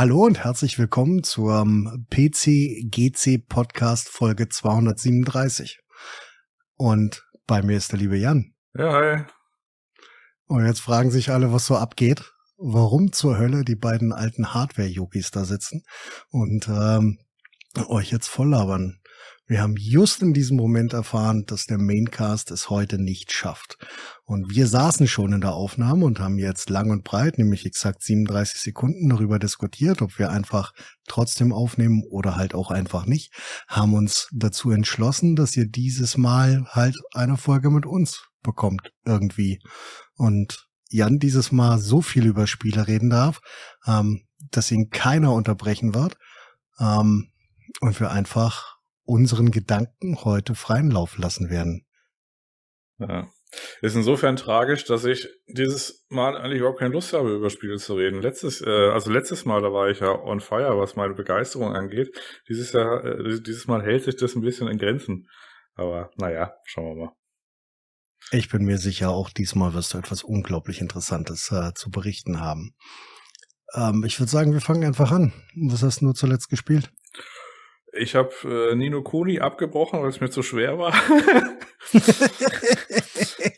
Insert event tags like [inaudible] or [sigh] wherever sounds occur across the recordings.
Hallo und herzlich willkommen zum PCGC Podcast Folge 237. Und bei mir ist der liebe Jan. Ja, hi. Und jetzt fragen sich alle, was so abgeht, warum zur Hölle die beiden alten Hardware-Yogis da sitzen und ähm, euch jetzt voll labern. Wir haben just in diesem Moment erfahren, dass der Maincast es heute nicht schafft. Und wir saßen schon in der Aufnahme und haben jetzt lang und breit, nämlich exakt 37 Sekunden darüber diskutiert, ob wir einfach trotzdem aufnehmen oder halt auch einfach nicht, haben uns dazu entschlossen, dass ihr dieses Mal halt eine Folge mit uns bekommt irgendwie. Und Jan dieses Mal so viel über Spiele reden darf, ähm, dass ihn keiner unterbrechen wird. Ähm, und wir einfach unseren Gedanken heute freien Lauf lassen werden. Ja. Ist insofern tragisch, dass ich dieses Mal eigentlich überhaupt keine Lust habe, über Spiele zu reden. Letztes, äh, also letztes Mal, da war ich ja on fire, was meine Begeisterung angeht. Dieses Jahr, äh, dieses Mal hält sich das ein bisschen in Grenzen. Aber naja, schauen wir mal. Ich bin mir sicher, auch diesmal wirst du etwas unglaublich Interessantes äh, zu berichten haben. Ähm, ich würde sagen, wir fangen einfach an. Was hast du nur zuletzt gespielt? Ich habe äh, Nino Kuni abgebrochen, weil es mir zu schwer war. [laughs]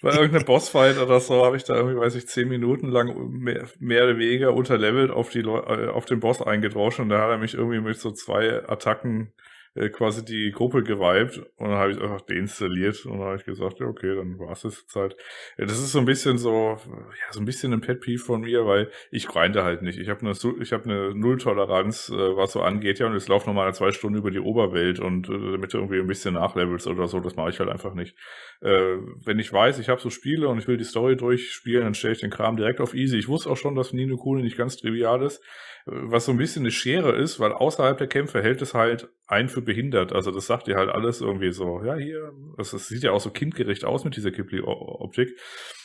Bei irgendeinem Bossfight oder so habe ich da irgendwie, weiß ich, zehn Minuten lang mehr, mehr oder weniger unterlevelt auf, die, Le äh, auf den Boss eingedroschen und da hat er mich irgendwie mit so zwei Attacken äh, quasi die Gruppe geweibt und dann habe ich einfach deinstalliert und dann habe ich gesagt, ja, okay, dann war es das jetzt halt. Das ist so ein bisschen so, ja, so ein bisschen ein Pet Peeve von mir, weil ich grinde halt nicht. Ich habe eine, ich habe eine Null-Toleranz, äh, was so angeht, ja, und jetzt lauf nochmal zwei Stunden über die Oberwelt und äh, damit du irgendwie ein bisschen nachlevelst oder so, das mache ich halt einfach nicht. Äh, wenn ich weiß, ich habe so Spiele und ich will die Story durchspielen, dann stelle ich den Kram direkt auf easy. Ich wusste auch schon, dass Nino Kune nicht ganz trivial ist, was so ein bisschen eine Schere ist, weil außerhalb der Kämpfe hält es halt ein für behindert. Also das sagt dir halt alles irgendwie so, ja, hier, also das sieht ja auch so kindgerecht aus mit dieser Kipli-Optik.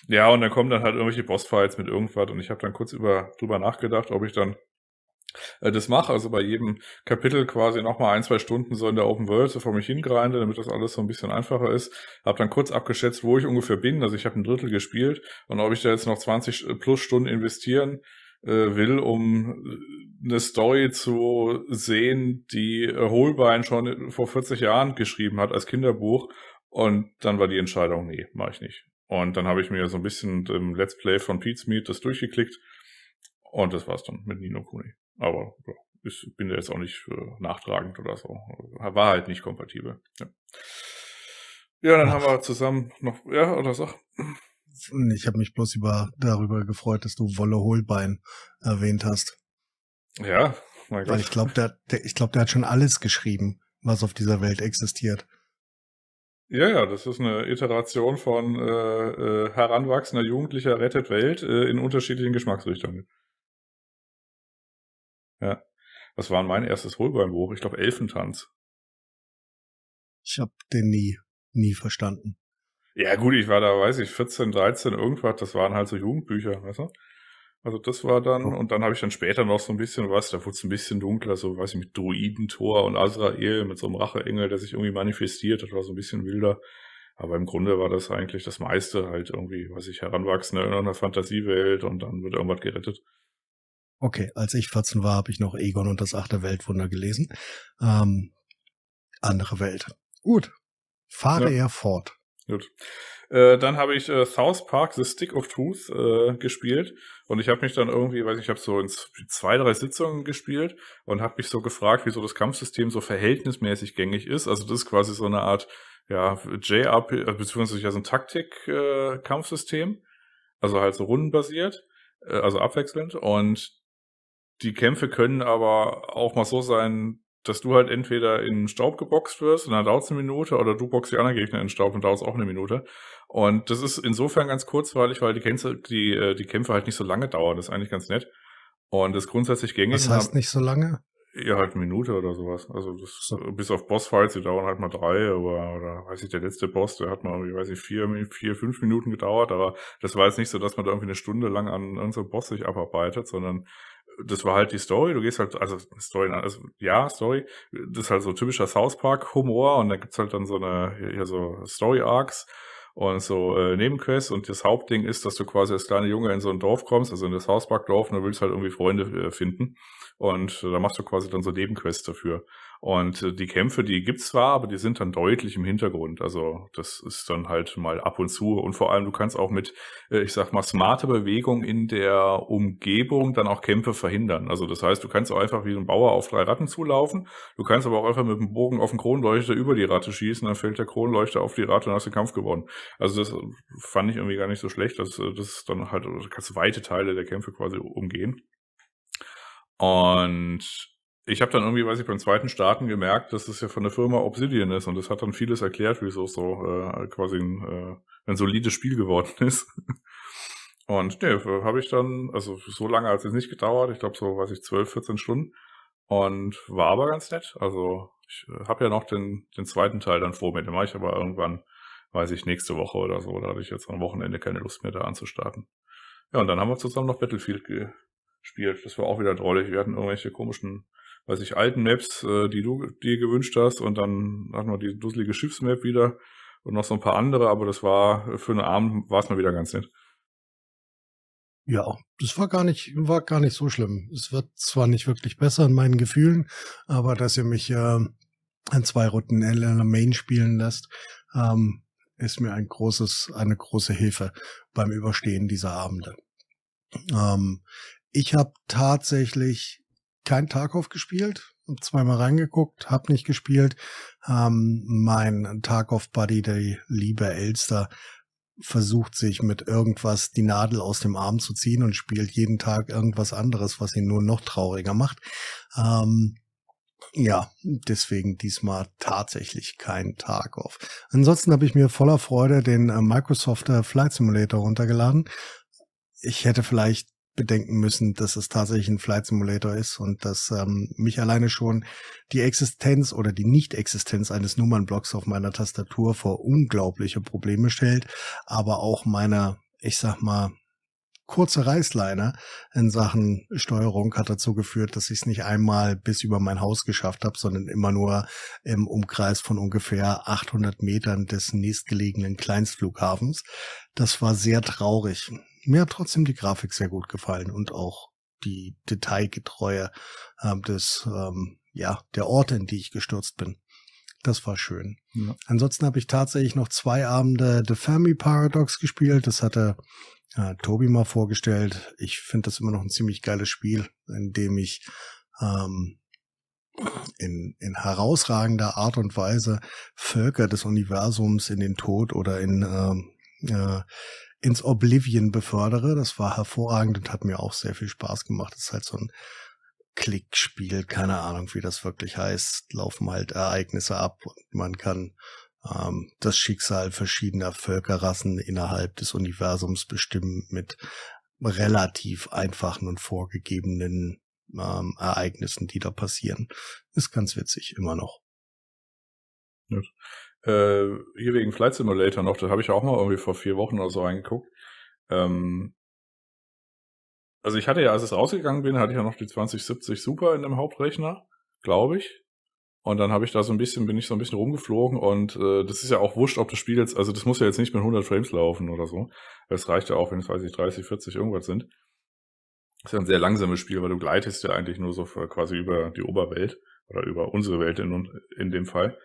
Ja, und dann kommen dann halt irgendwelche Bossfights mit irgendwas und ich habe dann kurz über, drüber nachgedacht, ob ich dann äh, das mache, also bei jedem Kapitel quasi nochmal ein, zwei Stunden so in der Open World so vor mich hingreinde, damit das alles so ein bisschen einfacher ist. Habe dann kurz abgeschätzt, wo ich ungefähr bin, also ich habe ein Drittel gespielt und ob ich da jetzt noch 20 äh, plus Stunden investieren äh, will, um äh, eine Story zu sehen, die Holbein schon vor 40 Jahren geschrieben hat als Kinderbuch. Und dann war die Entscheidung, nee, mache ich nicht. Und dann habe ich mir so ein bisschen im Let's Play von Pete's Meet das durchgeklickt. Und das war's dann mit Nino Kuni. Aber ja, ich bin da jetzt auch nicht äh, nachtragend oder so. War halt nicht kompatibel. Ja, ja dann Ach. haben wir zusammen noch, ja, oder So ich habe mich bloß über, darüber gefreut, dass du Wolle Holbein erwähnt hast. Ja, mein Gott. Weil ich glaube, der, der, ich glaub, der hat schon alles geschrieben, was auf dieser Welt existiert. Ja, ja, das ist eine Iteration von äh, äh, heranwachsender Jugendlicher rettet Welt äh, in unterschiedlichen Geschmacksrichtungen. Ja. Was war mein erstes Holbein-Buch? Ich glaube Elfentanz. Ich habe den nie, nie verstanden. Ja, gut, ich war da, weiß ich, 14, 13, irgendwas, das waren halt so Jugendbücher, weißt du? Also das war dann, oh. und dann habe ich dann später noch so ein bisschen was, da wurde es ein bisschen dunkler, so, weiß ich, mit Druidentor und Azrael, mit so einem Racheengel, der sich irgendwie manifestiert, das war so ein bisschen wilder. Aber im Grunde war das eigentlich das meiste halt irgendwie, weiß ich, Heranwachsende in einer Fantasiewelt und dann wird irgendwas gerettet. Okay, als ich 14 war, habe ich noch Egon und das achte Weltwunder gelesen. Ähm, andere Welt. Gut, fahre ja. er fort. Gut. Äh, dann habe ich äh, South Park The Stick of Truth äh, gespielt und ich habe mich dann irgendwie, weiß nicht, ich habe so in zwei, drei Sitzungen gespielt und habe mich so gefragt, wieso das Kampfsystem so verhältnismäßig gängig ist. Also das ist quasi so eine Art ja, JRP, äh, beziehungsweise ja so ein Taktik-Kampfsystem, äh, also halt so rundenbasiert, äh, also abwechselnd und die Kämpfe können aber auch mal so sein, dass du halt entweder in Staub geboxt wirst und dann dauert es eine Minute oder du boxst die anderen Gegner in Staub und dauert es auch eine Minute. Und das ist insofern ganz kurzweilig, weil die, Kämpfe, die, äh, die Kämpfe halt nicht so lange dauern. Das ist eigentlich ganz nett. Und das grundsätzlich gängig. Das heißt nicht so lange? Ja, halt eine Minute oder sowas. Also das, so. bis auf Bossfights, die dauern halt mal drei oder, oder weiß ich, der letzte Boss, der hat mal irgendwie, weiß ich, vier, vier, fünf Minuten gedauert, aber das war jetzt nicht so, dass man da irgendwie eine Stunde lang an irgendeinem Boss sich abarbeitet, sondern das war halt die Story. Du gehst halt, also Story, ne, also ja, Story, das ist halt so typischer South Park-Humor und da gibt's halt dann so eine, hier so Story-Arcs und so äh, Nebenquests und das Hauptding ist, dass du quasi als kleiner Junge in so ein Dorf kommst, also in das South Park-Dorf und du willst halt irgendwie Freunde äh, finden und da machst du quasi dann so Nebenquests dafür. Und äh, die Kämpfe, die gibt's zwar, aber die sind dann deutlich im Hintergrund. Also das ist dann halt mal ab und zu. Und vor allem, du kannst auch mit, äh, ich sag mal, smarter Bewegung in der Umgebung dann auch Kämpfe verhindern. Also das heißt, du kannst auch einfach wie ein Bauer auf drei Ratten zulaufen. Du kannst aber auch einfach mit dem Bogen auf den Kronleuchter über die Ratte schießen. Dann fällt der Kronleuchter auf die Ratte und hast den Kampf gewonnen. Also das äh, fand ich irgendwie gar nicht so schlecht. Das, äh, das ist dann halt, also, du kannst weite Teile der Kämpfe quasi umgehen. Und ich habe dann irgendwie, weiß ich, beim zweiten Starten gemerkt, dass es ja von der Firma Obsidian ist und das hat dann vieles erklärt, wieso es so äh, quasi ein, äh, ein solides Spiel geworden [laughs] ist. Und ne, habe ich dann, also so lange hat es nicht gedauert, ich glaube so, weiß ich, 12, 14 Stunden und war aber ganz nett. Also ich äh, habe ja noch den, den zweiten Teil dann vor mir, den mache ich aber irgendwann, weiß ich, nächste Woche oder so, da hatte ich jetzt am Wochenende keine Lust mehr da anzustarten. Ja, und dann haben wir zusammen noch Battlefield gespielt. Das war auch wieder drollig. Wir hatten irgendwelche komischen weiß ich, alten Maps, äh, die du dir gewünscht hast. Und dann hatten wir die dusselige Schiffsmap wieder und noch so ein paar andere. Aber das war äh, für einen Abend war es mal wieder ganz nett. Ja, das war gar nicht, war gar nicht so schlimm. Es wird zwar nicht wirklich besser in meinen Gefühlen, aber dass ihr mich äh, in zwei Runden Elena Main spielen lasst, ähm, ist mir ein großes, eine große Hilfe beim Überstehen dieser Abende. Ähm, ich habe tatsächlich kein Tarkov gespielt, zweimal reingeguckt, hab nicht gespielt. Ähm, mein Tarkov-Buddy, der liebe Elster, versucht sich mit irgendwas die Nadel aus dem Arm zu ziehen und spielt jeden Tag irgendwas anderes, was ihn nur noch trauriger macht. Ähm, ja, deswegen diesmal tatsächlich kein Tag auf. Ansonsten habe ich mir voller Freude den äh, Microsoft äh, Flight Simulator runtergeladen. Ich hätte vielleicht bedenken müssen, dass es tatsächlich ein Flight Simulator ist und dass ähm, mich alleine schon die Existenz oder die Nicht-Existenz eines Nummernblocks auf meiner Tastatur vor unglaubliche Probleme stellt, aber auch meiner, ich sag mal, kurze Reißleine in Sachen Steuerung hat dazu geführt, dass ich es nicht einmal bis über mein Haus geschafft habe, sondern immer nur im Umkreis von ungefähr 800 Metern des nächstgelegenen Kleinstflughafens. Das war sehr traurig mir hat trotzdem die Grafik sehr gut gefallen und auch die Detailgetreue äh, des, ähm, ja, der Orte, in die ich gestürzt bin. Das war schön. Ja. Ansonsten habe ich tatsächlich noch zwei Abende The Family Paradox gespielt. Das hatte äh, Tobi mal vorgestellt. Ich finde das immer noch ein ziemlich geiles Spiel, in dem ich ähm, in, in herausragender Art und Weise Völker des Universums in den Tod oder in ähm, äh, äh, ins Oblivion befördere. Das war hervorragend und hat mir auch sehr viel Spaß gemacht. Das ist halt so ein Klickspiel, keine Ahnung, wie das wirklich heißt. Laufen halt Ereignisse ab und man kann ähm, das Schicksal verschiedener Völkerrassen innerhalb des Universums bestimmen mit relativ einfachen und vorgegebenen ähm, Ereignissen, die da passieren. Ist ganz witzig, immer noch äh, hier wegen Flight Simulator noch, das habe ich auch mal irgendwie vor vier Wochen oder so reingeguckt. Ähm, also ich hatte ja, als es rausgegangen bin, hatte ich ja noch die 2070 Super in dem Hauptrechner, glaube ich. Und dann habe ich da so ein bisschen, bin ich so ein bisschen rumgeflogen und äh, das ist ja auch wurscht, ob das Spiel jetzt, also das muss ja jetzt nicht mit 100 Frames laufen oder so. Es reicht ja auch, wenn es, weiß ich, 30, 40 irgendwas sind. Das ist ja ein sehr langsames Spiel, weil du gleitest ja eigentlich nur so quasi über die Oberwelt oder über unsere Welt in, in dem Fall.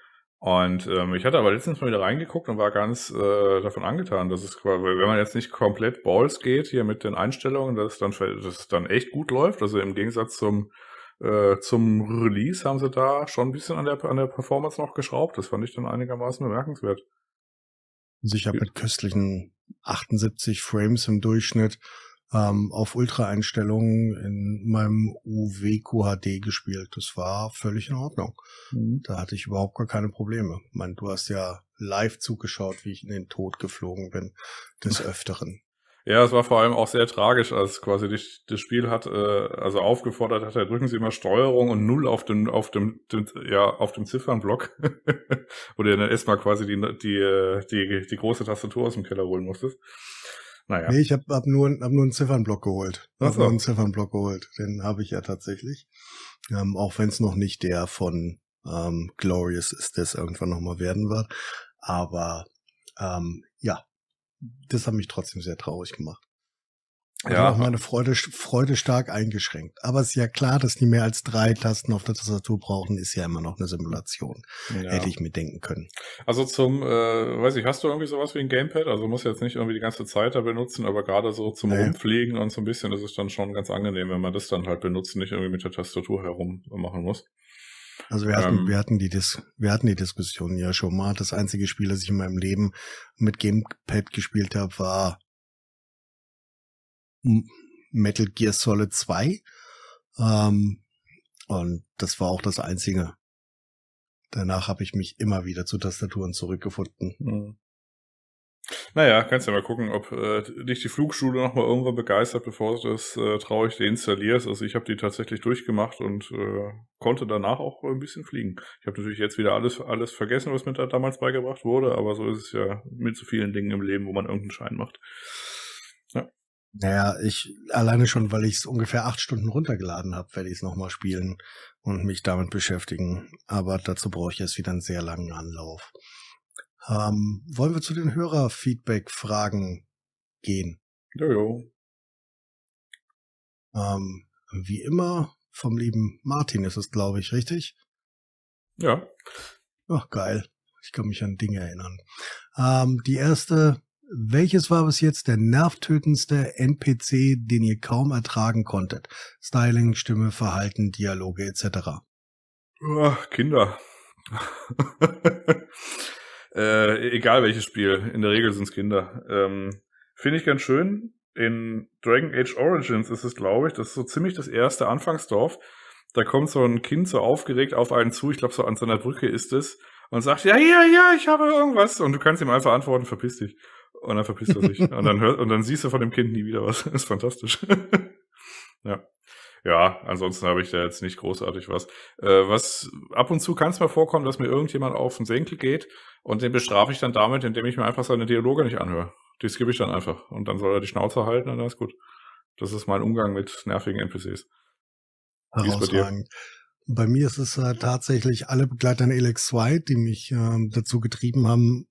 Und ähm, ich hatte aber letztens mal wieder reingeguckt und war ganz äh, davon angetan, dass es, wenn man jetzt nicht komplett Balls geht hier mit den Einstellungen, dass es dann, dass es dann echt gut läuft. Also im Gegensatz zum, äh, zum Release haben sie da schon ein bisschen an der, an der Performance noch geschraubt. Das fand ich dann einigermaßen bemerkenswert. Sicher mit köstlichen 78 Frames im Durchschnitt ähm, auf Ultra-Einstellungen in meinem UWQHD gespielt. Das war völlig in Ordnung. Mhm. Da hatte ich überhaupt gar keine Probleme. Ich meine, du hast ja live zugeschaut, wie ich in den Tod geflogen bin, des [laughs] Öfteren. Ja, es war vor allem auch sehr tragisch, als quasi dich, das Spiel hat, äh, also aufgefordert hat, ja, drücken Sie immer Steuerung und Null auf dem, auf dem, dem ja, auf dem Ziffernblock, [laughs] wo du dann erstmal quasi die, die, die, die große Tastatur aus dem Keller holen musstest. Naja. Nee, ich habe hab nur, hab nur einen Ziffernblock geholt. Ich habe einen Ziffernblock geholt. Den habe ich ja tatsächlich. Ähm, auch wenn es noch nicht der von ähm, Glorious ist, das irgendwann nochmal werden wird. Aber ähm, ja, das hat mich trotzdem sehr traurig gemacht. Also ja. auch meine Freude, Freude stark eingeschränkt. Aber es ist ja klar, dass die mehr als drei Tasten auf der Tastatur brauchen, ist ja immer noch eine Simulation. Ja. Hätte ich mir denken können. Also zum, äh, weiß ich, hast du irgendwie sowas wie ein Gamepad? Also musst du jetzt nicht irgendwie die ganze Zeit da benutzen, aber gerade so zum nee. Rumfliegen und so ein bisschen, das ist dann schon ganz angenehm, wenn man das dann halt benutzt, nicht irgendwie mit der Tastatur herum machen muss. Also wir hatten, ähm, wir hatten die Dis wir hatten die Diskussion ja schon mal. Das einzige Spiel, das ich in meinem Leben mit Gamepad gespielt habe, war Metal Gear Solid 2. Ähm, und das war auch das Einzige. Danach habe ich mich immer wieder zu Tastaturen zurückgefunden. Mhm. Naja, kannst ja mal gucken, ob äh, dich die Flugschule nochmal irgendwann begeistert, bevor du das äh, traurig deinstallierst. Also ich habe die tatsächlich durchgemacht und äh, konnte danach auch ein bisschen fliegen. Ich habe natürlich jetzt wieder alles, alles vergessen, was mir da damals beigebracht wurde, aber so ist es ja mit so vielen Dingen im Leben, wo man irgendeinen Schein macht. Naja, ich alleine schon, weil ich es ungefähr acht Stunden runtergeladen habe, werde ich es nochmal spielen und mich damit beschäftigen. Aber dazu brauche ich jetzt wieder einen sehr langen Anlauf. Ähm, wollen wir zu den Hörerfeedback-Fragen gehen? Jojo. Ähm, wie immer vom lieben Martin ist es, glaube ich, richtig? Ja. Ach, geil. Ich kann mich an Dinge erinnern. Ähm, die erste welches war bis jetzt der nervtötendste NPC, den ihr kaum ertragen konntet? Styling, Stimme, Verhalten, Dialoge etc. Oh, Kinder. [laughs] äh, egal welches Spiel, in der Regel sind es Kinder. Ähm, Finde ich ganz schön. In Dragon Age Origins ist es, glaube ich, das ist so ziemlich das erste Anfangsdorf. Da kommt so ein Kind so aufgeregt auf einen zu, ich glaube, so an seiner Brücke ist es, und sagt, ja, ja, ja, ich habe irgendwas. Und du kannst ihm einfach antworten, verpiss dich. Und dann verpisst er sich. [laughs] und, dann hör, und dann siehst du von dem Kind nie wieder was. Das [laughs] ist fantastisch. [laughs] ja. Ja, ansonsten habe ich da jetzt nicht großartig was. Äh, was ab und zu kann es mal vorkommen, dass mir irgendjemand auf den Senkel geht und den bestrafe ich dann damit, indem ich mir einfach seine Dialoge nicht anhöre. Die skippe ich dann einfach. Und dann soll er die Schnauze halten und dann ist gut. Das ist mein Umgang mit nervigen NPCs. Herausragend. Bei, bei mir ist es äh, tatsächlich alle Begleiter in Elex 2, die mich äh, dazu getrieben haben,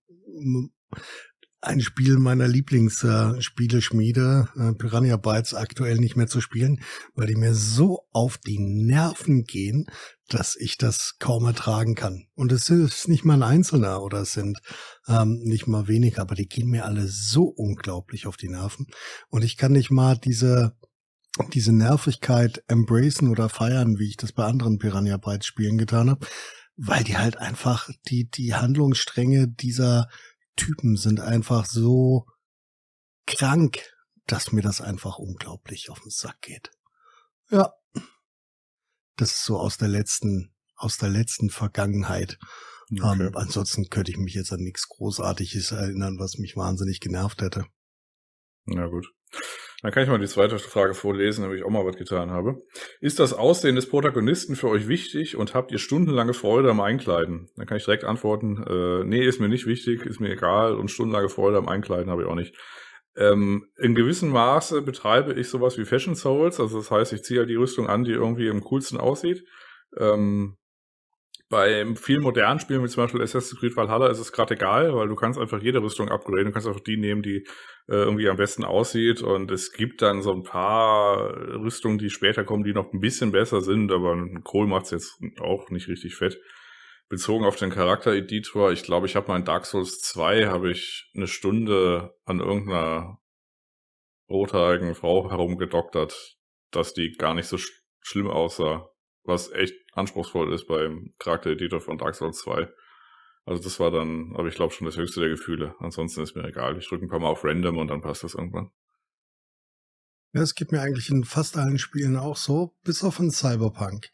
ein Spiel meiner Lieblingsspieleschmiede, äh, Piranha Bytes, aktuell nicht mehr zu spielen, weil die mir so auf die Nerven gehen, dass ich das kaum ertragen kann. Und es ist nicht mal ein Einzelner oder es sind ähm, nicht mal wenig, aber die gehen mir alle so unglaublich auf die Nerven. Und ich kann nicht mal diese diese Nervigkeit embracen oder feiern, wie ich das bei anderen Piranha Bytes Spielen getan habe, weil die halt einfach die die Handlungsstränge dieser Typen sind einfach so krank, dass mir das einfach unglaublich auf den Sack geht. Ja. Das ist so aus der letzten, aus der letzten Vergangenheit. Ähm, okay. Um, ansonsten könnte ich mich jetzt an nichts Großartiges erinnern, was mich wahnsinnig genervt hätte. Na gut. Dann kann ich mal die zweite Frage vorlesen, damit ich auch mal was getan habe. Ist das Aussehen des Protagonisten für euch wichtig und habt ihr stundenlange Freude am Einkleiden? Dann kann ich direkt antworten, äh, nee, ist mir nicht wichtig, ist mir egal und stundenlange Freude am Einkleiden habe ich auch nicht. Ähm, in gewissem Maße betreibe ich sowas wie Fashion Souls, also das heißt, ich ziehe halt die Rüstung an, die irgendwie am coolsten aussieht. Ähm, bei vielen modernen Spielen, wie zum Beispiel Assassin's Creed Valhalla, ist es gerade egal, weil du kannst einfach jede Rüstung upgraden. Du kannst einfach die nehmen, die äh, irgendwie am besten aussieht. Und es gibt dann so ein paar Rüstungen, die später kommen, die noch ein bisschen besser sind, aber ein Kohl macht's jetzt auch nicht richtig fett. Bezogen auf den Charakter-Editor, ich glaube, ich habe mal in Dark Souls 2 habe ich eine Stunde an irgendeiner rothaarigen Frau herumgedoktert, dass die gar nicht so sch schlimm aussah was echt anspruchsvoll ist beim Charakter-Editor von Dark Souls 2. Also das war dann, aber ich glaube schon das höchste der Gefühle. Ansonsten ist mir egal. Ich drücke ein paar Mal auf Random und dann passt das irgendwann. Ja, es geht mir eigentlich in fast allen Spielen auch so, bis auf in Cyberpunk.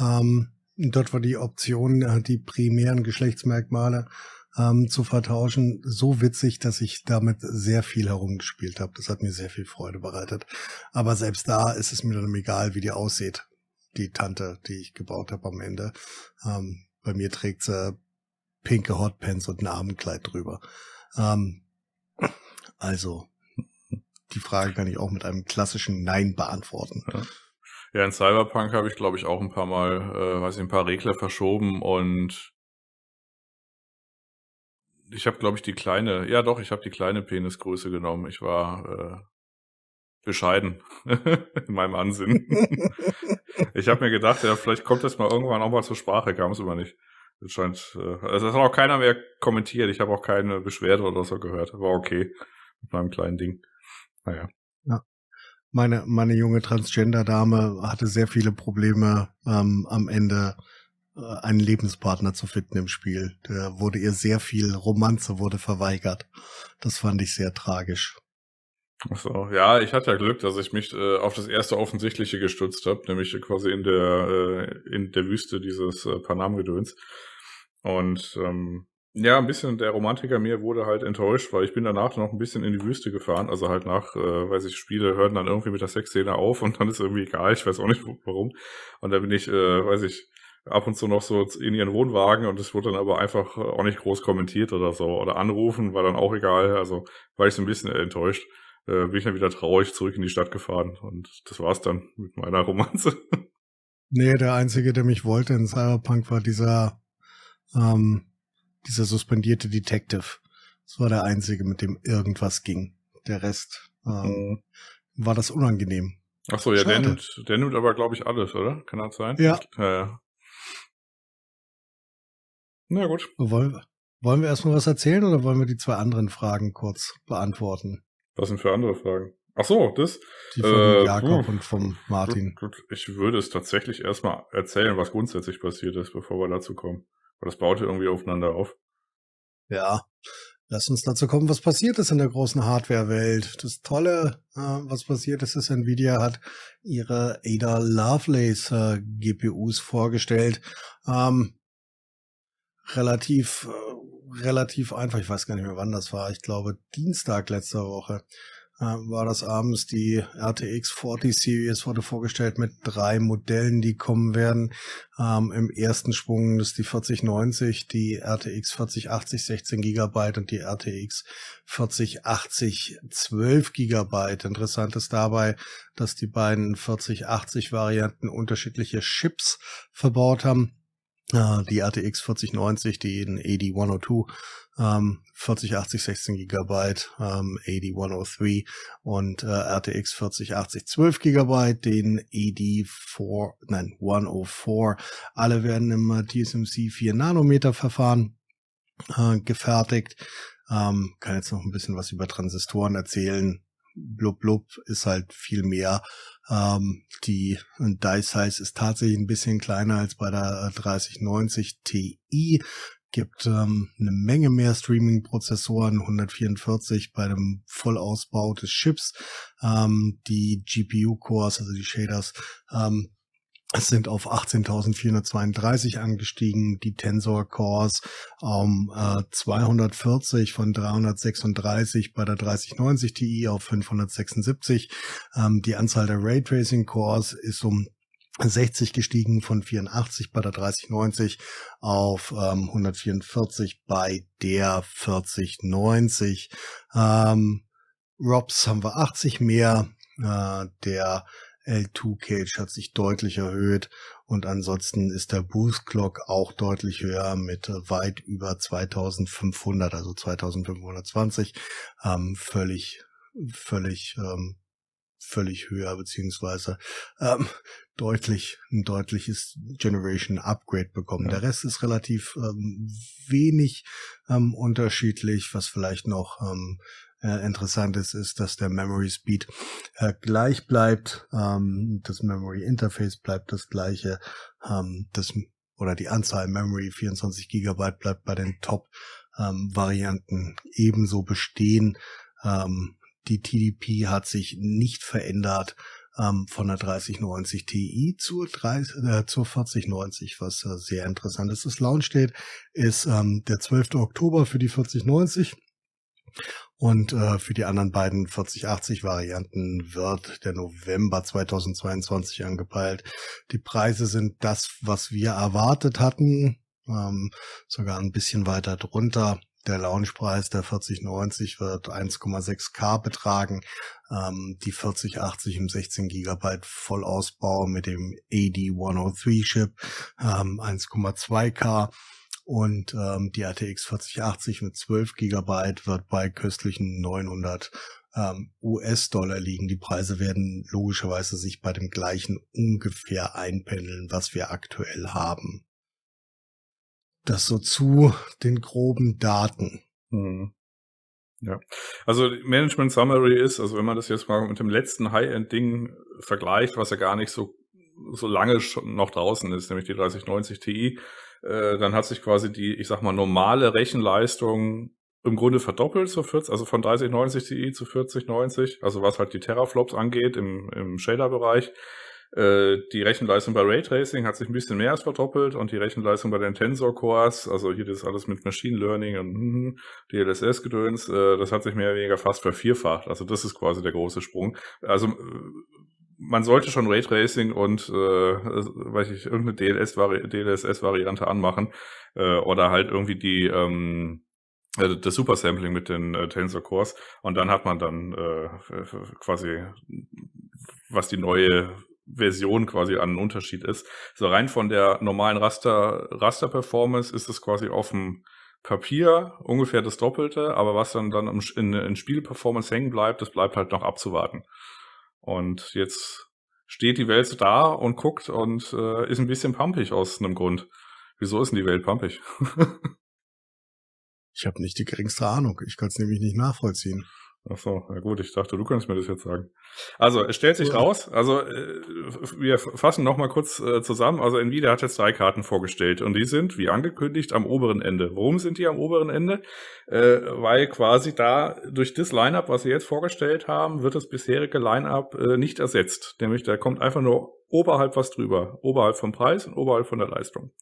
Ähm, dort war die Option, äh, die primären Geschlechtsmerkmale ähm, zu vertauschen, so witzig, dass ich damit sehr viel herumgespielt habe. Das hat mir sehr viel Freude bereitet. Aber selbst da ist es mir dann egal, wie die aussieht die Tante, die ich gebaut habe am Ende. Ähm, bei mir trägt sie pinke Hotpants und ein Armenkleid drüber. Ähm, also, die Frage kann ich auch mit einem klassischen Nein beantworten. Ja. in Cyberpunk habe ich, glaube ich, auch ein paar Mal, äh, weiß ich, ein paar Regler verschoben und ich habe, glaube ich, die kleine, ja doch, ich habe die kleine Penisgröße genommen. Ich war äh, bescheiden [laughs] in meinem Ansinnen. [laughs] ich habe mir gedacht, ja, vielleicht kommt das mal irgendwann auch mal zur Sprache, kam es aber nicht. Das scheint, äh, also das hat auch keiner mehr kommentiert. Ich habe auch keine Beschwerde oder so gehört. War okay mit meinem kleinen Ding. Naja. Ja. Meine, meine junge Transgender-Dame hatte sehr viele Probleme ähm, am Ende äh, einen Lebenspartner zu finden im Spiel. Da wurde ihr sehr viel Romanze wurde verweigert. Das fand ich sehr tragisch. So, ja, ich hatte ja Glück, dass ich mich äh, auf das erste Offensichtliche gestützt habe, nämlich quasi in der, äh, in der Wüste dieses äh, Panam-Gedöns. Und ähm, ja, ein bisschen der Romantiker mir wurde halt enttäuscht, weil ich bin danach noch ein bisschen in die Wüste gefahren. Also halt nach, äh, weiß ich, Spiele hörten dann irgendwie mit der Sexszene auf und dann ist irgendwie egal, ich weiß auch nicht warum. Und da bin ich, äh, weiß ich, ab und zu noch so in ihren Wohnwagen und es wurde dann aber einfach äh, auch nicht groß kommentiert oder so. Oder anrufen war dann auch egal, also war ich so ein bisschen enttäuscht äh, bin ich dann wieder traurig zurück in die Stadt gefahren. Und das war's dann mit meiner [laughs] Romanze. Nee, der Einzige, der mich wollte in Cyberpunk, war dieser, ähm, dieser suspendierte Detective. Das war der Einzige, mit dem irgendwas ging. Der Rest ähm, mhm. war das unangenehm. Ach so, ja, der nimmt, der nimmt aber, glaube ich, alles, oder? Kann das sein? Ja. ja. Na gut. Wollen, wollen wir erstmal was erzählen oder wollen wir die zwei anderen Fragen kurz beantworten? Was sind für andere Fragen? Ach so, das. Die von äh, Jakob und vom Martin. Gut, gut. Ich würde es tatsächlich erstmal erzählen, was grundsätzlich passiert ist, bevor wir dazu kommen. Weil das baut ja irgendwie aufeinander auf. Ja. Lass uns dazu kommen, was passiert ist in der großen Hardware-Welt. Das Tolle, äh, was passiert ist, ist, Nvidia hat ihre Ada Lovelace äh, GPUs vorgestellt. Ähm, relativ äh, relativ einfach. Ich weiß gar nicht mehr, wann das war. Ich glaube, Dienstag letzter Woche äh, war das abends. Die RTX 40 Series wurde vorgestellt mit drei Modellen, die kommen werden. Ähm, Im ersten Sprung ist die 4090, die RTX 4080 16 GB und die RTX 4080 12 GB. Interessant ist dabei, dass die beiden 4080 Varianten unterschiedliche Chips verbaut haben Ah, die RTX 4090, die AD102, ähm, 4080 16 GB, ähm, AD103 und äh, RTX 4080 12 GB, den AD4, nein, 104. Alle werden im äh, TSMC 4 Nanometer Verfahren äh, gefertigt. Ähm, kann jetzt noch ein bisschen was über Transistoren erzählen blub blub ist halt viel mehr. Ähm, die Dice Size ist tatsächlich ein bisschen kleiner als bei der 3090 äh, Ti. Gibt ähm, eine Menge mehr Streaming-Prozessoren, 144 bei dem Vollausbau des Chips. Ähm, die GPU-Cores, also die Shaders, ähm, es sind auf 18.432 angestiegen, die Tensor Cores um ähm, äh, 240 von 336 bei der 3090 Ti auf 576. Ähm, die Anzahl der Raytracing Cores ist um 60 gestiegen von 84 bei der 3090 auf ähm, 144 bei der 4090. Ähm, Robs haben wir 80 mehr. Äh, der L2-Cage hat sich deutlich erhöht und ansonsten ist der boost Clock auch deutlich höher mit weit über 2500, also 2520, ähm, völlig, völlig, ähm, völlig höher, beziehungsweise ähm, deutlich, ein deutliches Generation Upgrade bekommen. Ja. Der Rest ist relativ ähm, wenig ähm, unterschiedlich, was vielleicht noch ähm, äh, interessant ist, ist, dass der Memory Speed äh, gleich bleibt, ähm, das Memory Interface bleibt das gleiche, ähm, das oder die Anzahl Memory 24 Gigabyte bleibt bei den Top ähm, Varianten ebenso bestehen. Ähm, die TDP hat sich nicht verändert ähm, von der 3090 Ti zur, 30, äh, zur 4090, was äh, sehr interessant ist. Das Launch Date ist ähm, der 12. Oktober für die 4090. Und äh, für die anderen beiden 4080-Varianten wird der November 2022 angepeilt. Die Preise sind das, was wir erwartet hatten, ähm, sogar ein bisschen weiter drunter. Der Launchpreis der 4090 wird 1,6K betragen, ähm, die 4080 im 16 GB Vollausbau mit dem AD103-Chip ähm, 1,2K und ähm, die RTX 4080 mit 12 Gigabyte wird bei köstlichen 900 ähm, US-Dollar liegen. Die Preise werden logischerweise sich bei dem gleichen ungefähr einpendeln, was wir aktuell haben. Das so zu den groben Daten. Mhm. Ja, also Management Summary ist, also wenn man das jetzt mal mit dem letzten High-End-Ding äh, vergleicht, was ja gar nicht so so lange schon noch draußen ist, nämlich die 3090 Ti, äh, dann hat sich quasi die, ich sag mal, normale Rechenleistung im Grunde verdoppelt so 40, also von 3090 Ti zu 4090, also was halt die Teraflops angeht im, im Shader-Bereich. Äh, die Rechenleistung bei Raytracing hat sich ein bisschen mehr als verdoppelt und die Rechenleistung bei den Tensor-Cores, also hier das alles mit Machine Learning und hm, hm, DLSS-Gedöns, äh, das hat sich mehr oder weniger fast vervierfacht. Also das ist quasi der große Sprung. Also man sollte schon Raytracing und äh, weiß ich, irgendeine DLS-Vari DLSS-Variante anmachen äh, oder halt irgendwie die ähm, also das Supersampling mit den äh, Tensor Cores und dann hat man dann äh, quasi was die neue Version quasi an Unterschied ist. So rein von der normalen Raster Raster Performance ist es quasi auf dem Papier ungefähr das Doppelte, aber was dann dann in, in Performance hängen bleibt, das bleibt halt noch abzuwarten. Und jetzt steht die Welt da und guckt und äh, ist ein bisschen pumpig aus einem Grund. Wieso ist denn die Welt pumpig? [laughs] ich habe nicht die geringste Ahnung. Ich kann es nämlich nicht nachvollziehen. Ach so, na gut, ich dachte, du könntest mir das jetzt sagen. Also, es stellt sich ja. raus, also äh, wir fassen nochmal kurz äh, zusammen. Also, Nvidia hat jetzt drei Karten vorgestellt und die sind, wie angekündigt, am oberen Ende. Warum sind die am oberen Ende? Äh, weil quasi da durch das Lineup, was sie jetzt vorgestellt haben, wird das bisherige Lineup äh, nicht ersetzt. Nämlich, da kommt einfach nur oberhalb was drüber. Oberhalb vom Preis und oberhalb von der Leistung.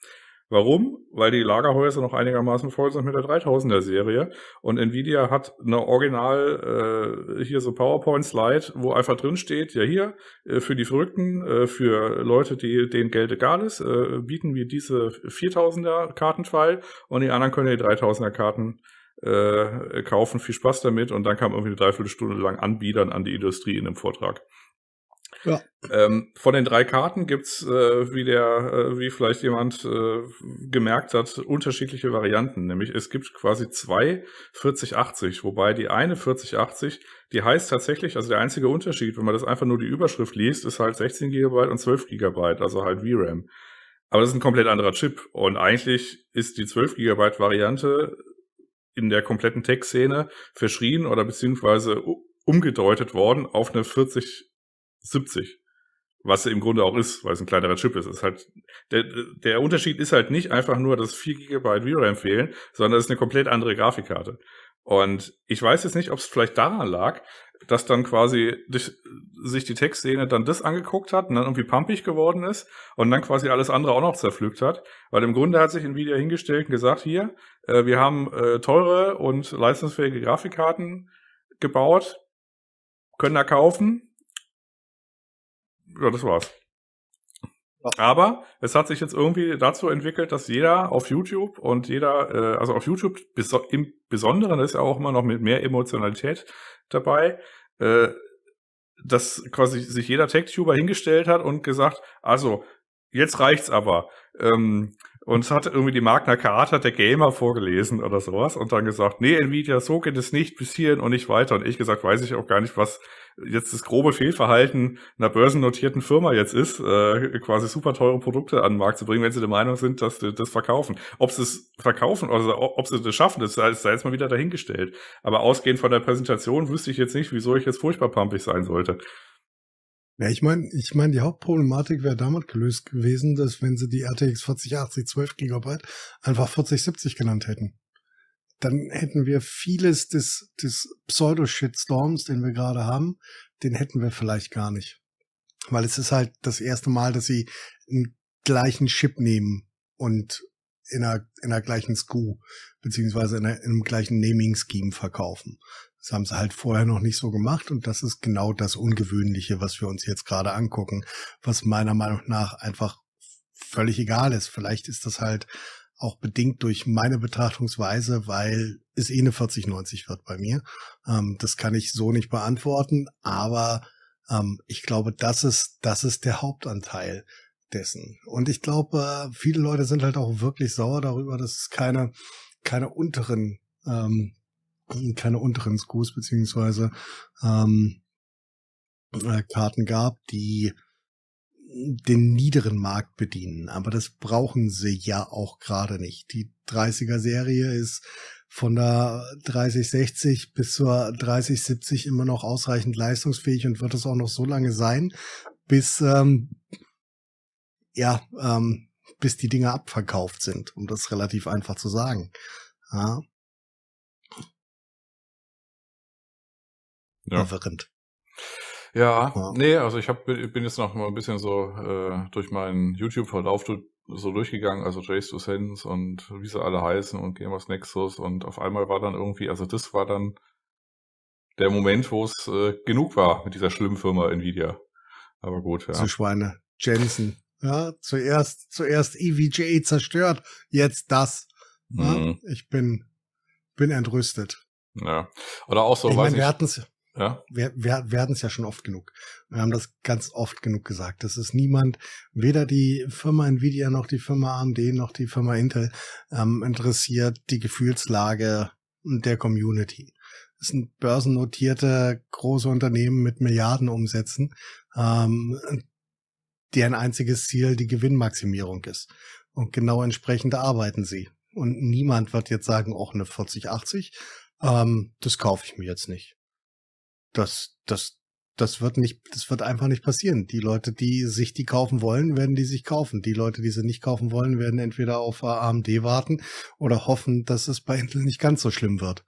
Warum? Weil die Lagerhäuser noch einigermaßen voll sind mit der 3000er Serie und Nvidia hat eine Original äh, hier so PowerPoint Slide, wo einfach drin steht, ja hier äh, für die Verrückten, äh, für Leute, die denen Geld egal ist, äh, bieten wir diese 4000er Kartenteil und die anderen können die 3000er Karten äh, kaufen. Viel Spaß damit und dann kam irgendwie eine Dreiviertelstunde lang Anbietern an die Industrie in dem Vortrag. Ja. Ähm, von den drei Karten gibt's, äh, wie der, äh, wie vielleicht jemand äh, gemerkt hat, unterschiedliche Varianten. Nämlich es gibt quasi zwei 4080, wobei die eine 4080, die heißt tatsächlich, also der einzige Unterschied, wenn man das einfach nur die Überschrift liest, ist halt 16 GB und 12 GB, also halt VRAM. Aber das ist ein komplett anderer Chip. Und eigentlich ist die 12 GB Variante in der kompletten Tech-Szene verschrien oder beziehungsweise umgedeutet worden auf eine 40 70. Was im Grunde auch ist, weil es ein kleinerer Chip ist. Es ist halt, der, der Unterschied ist halt nicht einfach nur, dass 4 GB VRAM fehlen, sondern es ist eine komplett andere Grafikkarte. Und ich weiß jetzt nicht, ob es vielleicht daran lag, dass dann quasi sich die Textszene dann das angeguckt hat und dann irgendwie pumpig geworden ist und dann quasi alles andere auch noch zerpflückt hat. Weil im Grunde hat sich Nvidia hingestellt und gesagt, hier, äh, wir haben äh, teure und leistungsfähige Grafikkarten gebaut, können da kaufen, ja, das war's. Aber es hat sich jetzt irgendwie dazu entwickelt, dass jeder auf YouTube und jeder, äh, also auf YouTube beso im Besonderen ist ja auch immer noch mit mehr Emotionalität dabei, äh, dass quasi sich jeder Tech-Tuber hingestellt hat und gesagt, also jetzt reicht's aber. Ähm, und es hat irgendwie die Magna Carta der Gamer vorgelesen oder sowas und dann gesagt, nee, Nvidia, so geht es nicht bis hierhin und nicht weiter. Und ich gesagt, weiß ich auch gar nicht, was jetzt das grobe Fehlverhalten einer börsennotierten Firma jetzt ist, äh, quasi super teure Produkte an den Markt zu bringen, wenn sie der Meinung sind, dass sie das verkaufen. Ob sie es verkaufen oder ob sie das schaffen, das sei, jetzt mal wieder dahingestellt. Aber ausgehend von der Präsentation wüsste ich jetzt nicht, wieso ich jetzt furchtbar pumpig sein sollte. Ja, ich meine, ich mein, die Hauptproblematik wäre damit gelöst gewesen, dass wenn sie die RTX 4080 12 GB einfach 4070 genannt hätten, dann hätten wir vieles des, des Pseudo-Shitstorms, den wir gerade haben, den hätten wir vielleicht gar nicht. Weil es ist halt das erste Mal, dass sie einen gleichen Chip nehmen und in einer, in einer gleichen SKU, beziehungsweise in, einer, in einem gleichen Naming-Scheme verkaufen. Das haben sie halt vorher noch nicht so gemacht und das ist genau das Ungewöhnliche, was wir uns jetzt gerade angucken, was meiner Meinung nach einfach völlig egal ist. Vielleicht ist das halt auch bedingt durch meine Betrachtungsweise, weil es eh eine 4090 wird bei mir. Ähm, das kann ich so nicht beantworten, aber ähm, ich glaube, das ist, das ist der Hauptanteil dessen. Und ich glaube, viele Leute sind halt auch wirklich sauer darüber, dass es keine, keine unteren ähm, keine unteren Screws beziehungsweise ähm, äh, Karten gab, die den niederen Markt bedienen. Aber das brauchen sie ja auch gerade nicht. Die 30er-Serie ist von der 3060 bis zur 3070 immer noch ausreichend leistungsfähig und wird es auch noch so lange sein, bis ähm, ja, ähm, bis die Dinge abverkauft sind, um das relativ einfach zu sagen. Ja, ja. verrennt. Ja, ja, nee, also ich hab, bin jetzt noch mal ein bisschen so äh, durch meinen YouTube-Verlauf so durchgegangen, also Jace to Sense und wie sie alle heißen und Gamers Nexus und auf einmal war dann irgendwie, also das war dann der Moment, wo es äh, genug war mit dieser schlimmen Firma Nvidia. Aber gut, ja. Zu Schweine. Jensen. Ja, zuerst, zuerst EVGA zerstört, jetzt das. Ne? Mhm. ich bin, bin entrüstet. Ja. Oder auch so, ich weiß meine, ich, wir ja. Wir, wir, wir hatten es ja schon oft genug. Wir haben das ganz oft genug gesagt. Das ist niemand, weder die Firma Nvidia noch die Firma AMD noch die Firma Intel ähm, interessiert die Gefühlslage der Community. Das sind börsennotierte große Unternehmen mit Milliardenumsätzen, ähm, deren einziges Ziel die Gewinnmaximierung ist. Und genau entsprechend arbeiten sie. Und niemand wird jetzt sagen, auch eine 4080, ähm, das kaufe ich mir jetzt nicht das, das, das wird nicht, das wird einfach nicht passieren. Die Leute, die sich die kaufen wollen, werden die sich kaufen. Die Leute, die sie nicht kaufen wollen, werden entweder auf AMD warten oder hoffen, dass es bei Intel nicht ganz so schlimm wird.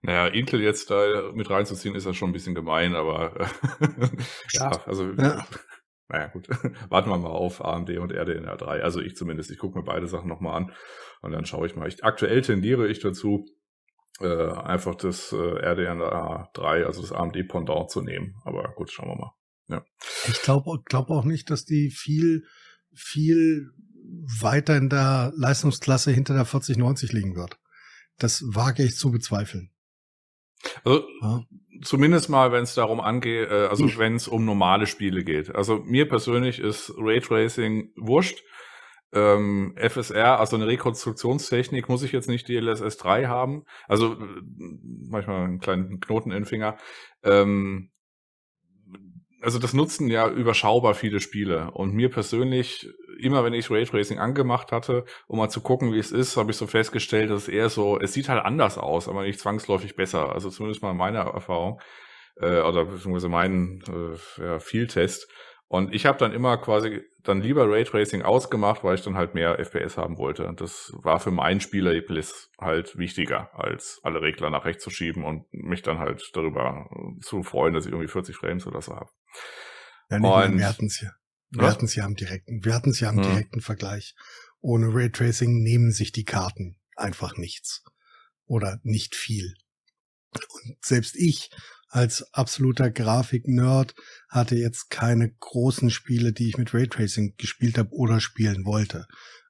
Naja, Intel jetzt da mit reinzuziehen, ist ja schon ein bisschen gemein, aber [laughs] ja, [laughs] also ja. naja gut, [laughs] warten wir mal auf AMD und RDNA 3. Also ich zumindest, ich gucke mir beide Sachen nochmal an und dann schaue ich mal. Ich, aktuell tendiere ich dazu, äh, einfach das äh, RDNA 3, also das AMD-Pendant zu nehmen. Aber gut, schauen wir mal. Ja. Ich glaube glaub auch nicht, dass die viel, viel weiter in der Leistungsklasse hinter der 4090 liegen wird. Das wage ich zu bezweifeln. Also ja. zumindest mal, wenn es darum angeht, äh, also hm. [laughs] wenn es um normale Spiele geht. Also mir persönlich ist Raytracing wurscht ähm, FSR, also eine Rekonstruktionstechnik, muss ich jetzt nicht DLSS 3 haben. Also äh, manchmal einen kleinen Knoten in den Finger. Ähm, also das nutzen ja überschaubar viele Spiele. Und mir persönlich, immer wenn ich Raytracing angemacht hatte, um mal zu gucken, wie es ist, habe ich so festgestellt, dass es eher so, es sieht halt anders aus, aber nicht zwangsläufig besser. Also zumindest mal in meiner Erfahrung äh, oder beziehungsweise mein äh, ja, Vieltest. Und ich habe dann immer quasi dann lieber Raytracing ausgemacht, weil ich dann halt mehr FPS haben wollte. Das war für meinen Spielerlebnis halt wichtiger, als alle Regler nach rechts zu schieben und mich dann halt darüber äh, zu freuen, dass ich irgendwie 40 Frames oder so habe. Ja, nee, und, wir hatten es hier. Wir hatten es hier am direkten, wir hatten es hier am hm. direkten Vergleich. Ohne Raytracing nehmen sich die Karten einfach nichts. Oder nicht viel. Und selbst ich als absoluter Grafik-Nerd hatte jetzt keine großen Spiele, die ich mit Raytracing gespielt habe oder spielen wollte.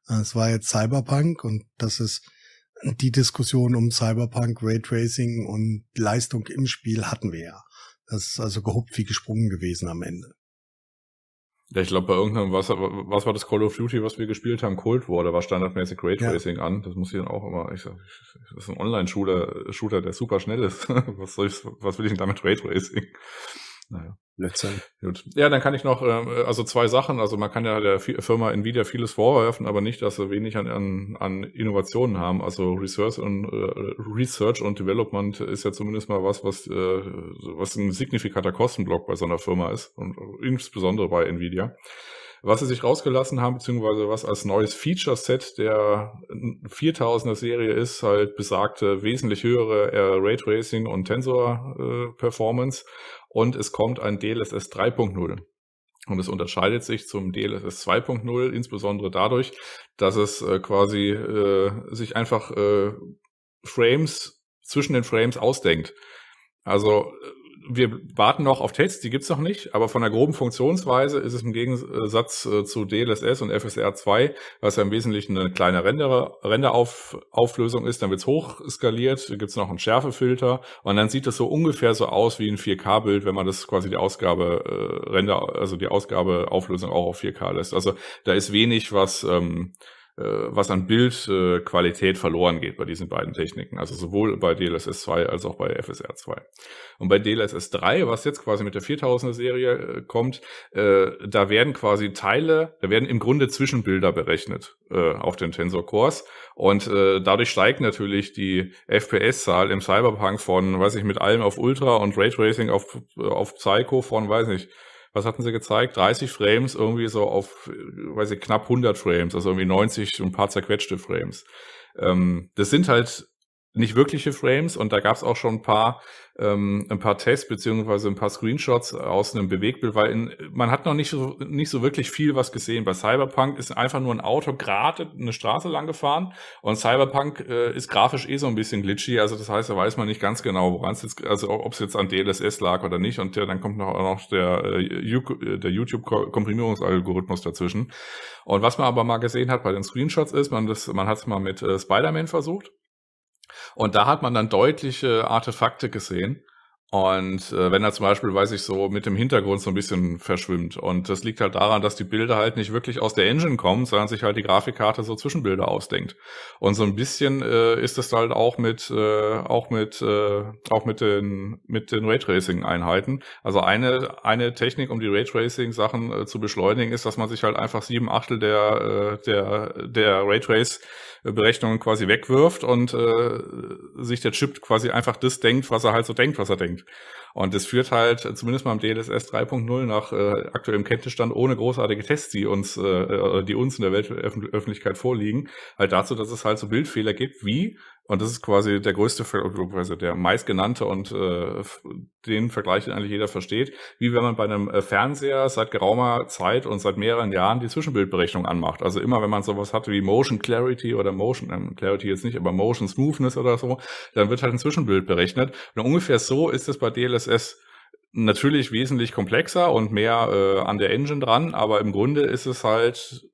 Äh, es war jetzt Cyberpunk und das ist die Diskussion um Cyberpunk, Raytracing und Leistung im Spiel hatten wir ja. Das ist also gehuppt wie gesprungen gewesen am Ende. Ja, ich glaube, bei irgendeinem, was, was war das Call of Duty, was wir gespielt haben? Cold War, da war standardmäßig Raytracing ja. Racing an. Das muss ich dann auch immer, ich sag, das ist ein Online-Shooter, Shooter, der super schnell ist. [laughs] was, soll ich, was will ich denn damit Raid Racing? naja. Blödsinn. Gut. Ja, dann kann ich noch, äh, also zwei Sachen. Also man kann ja der Firma Nvidia vieles vorwerfen, aber nicht, dass sie wenig an, an, an Innovationen haben. Also Research und äh, Research und Development ist ja zumindest mal was, was, äh, was ein signifikanter Kostenblock bei so einer Firma ist und insbesondere bei Nvidia. Was sie sich rausgelassen haben, beziehungsweise was als neues Feature-Set der 4000er-Serie ist, halt besagte wesentlich höhere äh, Raytracing und Tensor-Performance. Äh, und es kommt ein DLSS 3.0. Und es unterscheidet sich zum DLSS 2.0 insbesondere dadurch, dass es äh, quasi äh, sich einfach äh, Frames zwischen den Frames ausdenkt. Also äh, wir warten noch auf Tests, die gibt's noch nicht, aber von der groben Funktionsweise ist es im Gegensatz äh, zu DLSS und FSR2, was ja im Wesentlichen eine kleine Renderauflösung ist, dann wird's hochskaliert, skaliert, gibt's noch einen Schärfefilter und dann sieht es so ungefähr so aus wie ein 4K-Bild, wenn man das quasi die Ausgabe äh, Render, also die Ausgabeauflösung auch auf 4K lässt. Also da ist wenig, was ähm, äh, was an Bildqualität verloren geht bei diesen beiden Techniken. Also sowohl bei DLSS 2 als auch bei FSR 2. Und bei DLSS 3, was jetzt quasi mit der 4000er Serie äh, kommt, äh, da werden quasi Teile, da werden im Grunde Zwischenbilder berechnet auf den Tensor Cores. Und dadurch steigt natürlich die FPS-Zahl im Cyberpunk von, weiß ich, mit allem auf Ultra und Raytracing auf, auf Psycho von, weiß nicht, was hatten sie gezeigt? 30 Frames irgendwie so auf, weiß ich, knapp 100 Frames, also irgendwie 90 und ein paar zerquetschte Frames. Ähm, das sind halt nicht wirkliche Frames und da gab es auch schon ein paar, ähm, ein paar Tests beziehungsweise ein paar Screenshots aus einem Bewegbild, weil in, man hat noch nicht so, nicht so wirklich viel was gesehen. Bei Cyberpunk ist einfach nur ein Auto gerade eine Straße lang gefahren und Cyberpunk äh, ist grafisch eh so ein bisschen glitchy, also das heißt, da weiß man nicht ganz genau, woran es jetzt, also ob es jetzt an DLSS lag oder nicht und äh, dann kommt noch, noch der, äh, äh, der YouTube-Komprimierungsalgorithmus dazwischen. Und was man aber mal gesehen hat bei den Screenshots ist, man, man hat es mal mit äh, Spider-Man versucht. Und da hat man dann deutliche Artefakte gesehen. Und äh, wenn er zum Beispiel, weiß ich, so mit dem Hintergrund so ein bisschen verschwimmt. Und das liegt halt daran, dass die Bilder halt nicht wirklich aus der Engine kommen, sondern sich halt die Grafikkarte so Zwischenbilder ausdenkt. Und so ein bisschen äh, ist das halt auch mit, äh, auch mit, äh, auch mit den, mit den Raytracing-Einheiten. Also eine, eine Technik, um die Raytracing-Sachen äh, zu beschleunigen, ist, dass man sich halt einfach sieben Achtel der, äh, der, der Raytrace äh, Berechnungen quasi wegwirft und äh, sich der Chip quasi einfach das denkt, was er halt so denkt, was er denkt. Und das führt halt äh, zumindest mal im DLSS 3.0 nach äh, aktuellem Kenntnisstand ohne großartige Tests, die uns, äh, äh die uns in der Weltöffentlichkeit vorliegen, halt dazu, dass es halt so Bildfehler gibt wie und das ist quasi der größte, also der meistgenannte und äh, den Vergleich, eigentlich jeder versteht, wie wenn man bei einem äh, Fernseher seit geraumer Zeit und seit mehreren Jahren die Zwischenbildberechnung anmacht. Also immer, wenn man sowas hat wie Motion Clarity oder Motion, ähm, Clarity jetzt nicht, aber Motion Smoothness oder so, dann wird halt ein Zwischenbild berechnet. Und ungefähr so ist es bei DLS CSS natürlich wesentlich komplexer und mehr äh, an der Engine dran, aber im Grunde ist es halt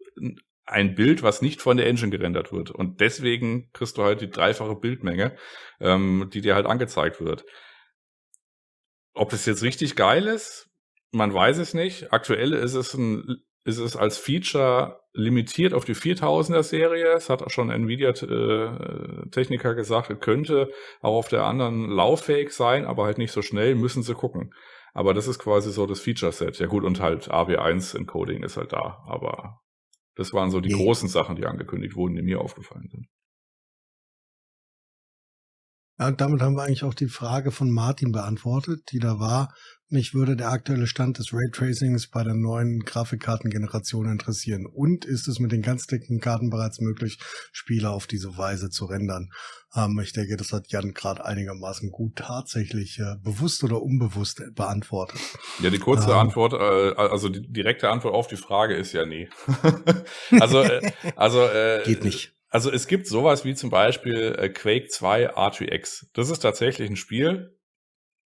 ein Bild, was nicht von der Engine gerendert wird. Und deswegen kriegst du halt die dreifache Bildmenge, ähm, die dir halt angezeigt wird. Ob das jetzt richtig geil ist, man weiß es nicht. Aktuell ist es ein ist es als Feature limitiert auf die 4000er Serie. Es hat auch schon Nvidia äh, Techniker gesagt, es könnte auch auf der anderen lauffähig sein, aber halt nicht so schnell, müssen sie gucken. Aber das ist quasi so das Feature Set. Ja gut, und halt AW1 Encoding ist halt da, aber das waren so die nee. großen Sachen, die angekündigt wurden, die mir aufgefallen sind. Ja, damit haben wir eigentlich auch die Frage von Martin beantwortet, die da war. Mich würde der aktuelle Stand des Raytracings bei der neuen Grafikkartengeneration interessieren. Und ist es mit den ganz dicken Karten bereits möglich, Spiele auf diese Weise zu rendern? Ähm, ich denke, das hat Jan gerade einigermaßen gut tatsächlich äh, bewusst oder unbewusst beantwortet. Ja, die kurze ähm, Antwort, äh, also die direkte Antwort auf die Frage ist ja nee. [laughs] also, äh, also äh, geht nicht. Also es gibt sowas wie zum Beispiel äh, Quake 2 r Das ist tatsächlich ein Spiel,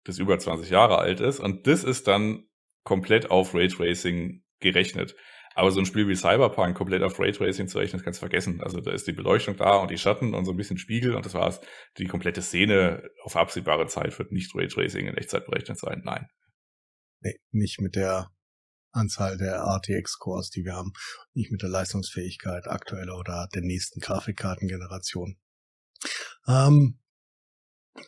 das über 20 Jahre alt ist. Und das ist dann komplett auf Raytracing gerechnet. Aber so ein Spiel wie Cyberpunk komplett auf Raytracing zu rechnen, das kannst du vergessen. Also da ist die Beleuchtung da und die Schatten und so ein bisschen Spiegel und das war's. Die komplette Szene auf absehbare Zeit wird nicht Raytracing in Echtzeit berechnet sein. Nein. Nee, nicht mit der Anzahl der RTX-Cores, die wir haben. Nicht mit der Leistungsfähigkeit aktueller oder der nächsten Grafikkartengeneration. Ähm,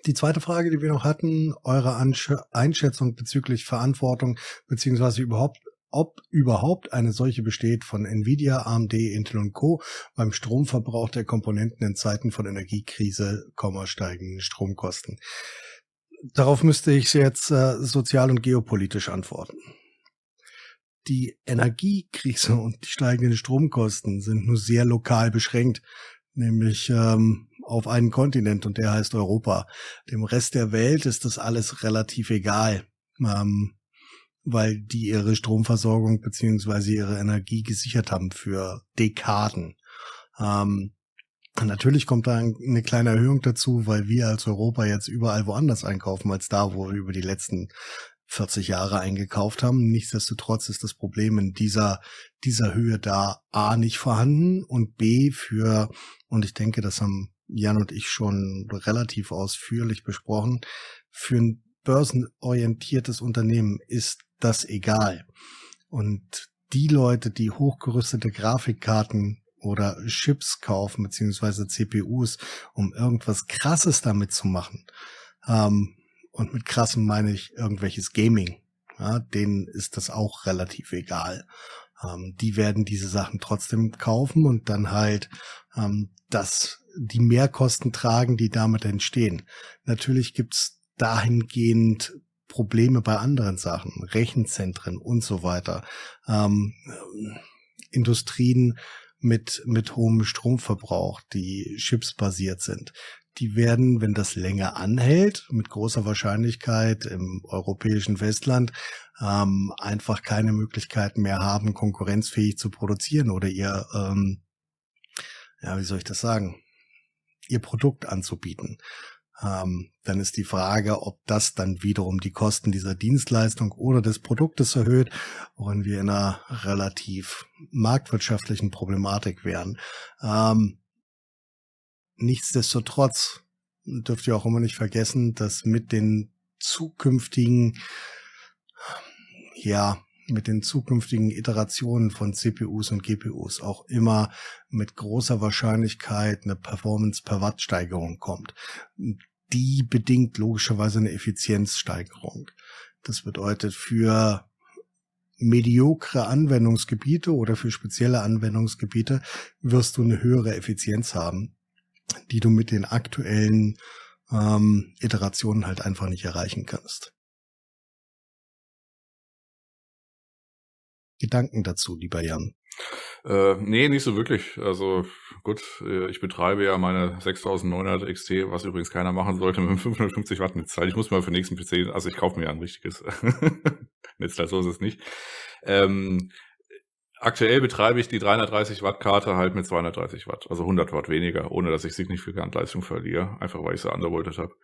die zweite Frage, die wir noch hatten, eure Ansch Einschätzung bezüglich Verantwortung beziehungsweise überhaupt ob überhaupt eine solche besteht von Nvidia, AMD, Intel und Co. beim Stromverbrauch der Komponenten in Zeiten von Energiekrise, steigenden Stromkosten. Darauf müsste ich jetzt äh, sozial und geopolitisch antworten. Die Energiekrise und die steigenden Stromkosten sind nur sehr lokal beschränkt, nämlich ähm, auf einen Kontinent und der heißt Europa. Dem Rest der Welt ist das alles relativ egal, ähm, weil die ihre Stromversorgung beziehungsweise ihre Energie gesichert haben für Dekaden. Ähm, Natürlich kommt da eine kleine Erhöhung dazu, weil wir als Europa jetzt überall woanders einkaufen als da, wo wir über die letzten 40 Jahre eingekauft haben. Nichtsdestotrotz ist das Problem in dieser, dieser Höhe da A nicht vorhanden und B für, und ich denke, das haben Jan und ich schon relativ ausführlich besprochen. Für ein börsenorientiertes Unternehmen ist das egal. Und die Leute, die hochgerüstete Grafikkarten oder Chips kaufen, beziehungsweise CPUs, um irgendwas Krasses damit zu machen, ähm, und mit krassen meine ich irgendwelches Gaming, ja, denen ist das auch relativ egal. Ähm, die werden diese Sachen trotzdem kaufen und dann halt ähm, das die Mehrkosten tragen, die damit entstehen. Natürlich gibt's dahingehend Probleme bei anderen Sachen, Rechenzentren und so weiter, ähm, Industrien mit, mit hohem Stromverbrauch, die chipsbasiert sind. Die werden, wenn das länger anhält, mit großer Wahrscheinlichkeit im europäischen Westland ähm, einfach keine Möglichkeit mehr haben, konkurrenzfähig zu produzieren oder ihr, ähm, ja, wie soll ich das sagen? ihr Produkt anzubieten. Ähm, dann ist die Frage, ob das dann wiederum die Kosten dieser Dienstleistung oder des Produktes erhöht, worin wir in einer relativ marktwirtschaftlichen Problematik wären. Ähm, nichtsdestotrotz dürft ihr auch immer nicht vergessen, dass mit den zukünftigen ja, mit den zukünftigen Iterationen von CPUs und GPUs auch immer mit großer Wahrscheinlichkeit eine Performance per Watt Steigerung kommt. Die bedingt logischerweise eine Effizienzsteigerung. Das bedeutet für mediokre Anwendungsgebiete oder für spezielle Anwendungsgebiete wirst du eine höhere Effizienz haben, die du mit den aktuellen ähm, Iterationen halt einfach nicht erreichen kannst. Gedanken dazu, lieber Jan? Äh, nee, nicht so wirklich. Also gut, äh, ich betreibe ja meine 6900 XT, was übrigens keiner machen sollte, mit einem 550 Watt Netzteil. Ich muss mal für den nächsten PC, also ich kaufe mir ja ein richtiges [laughs] Netzteil, so ist es nicht. Ähm, aktuell betreibe ich die 330 Watt Karte halt mit 230 Watt, also 100 Watt weniger, ohne dass ich signifikant Leistung verliere, einfach weil ich sie undervoltet habe.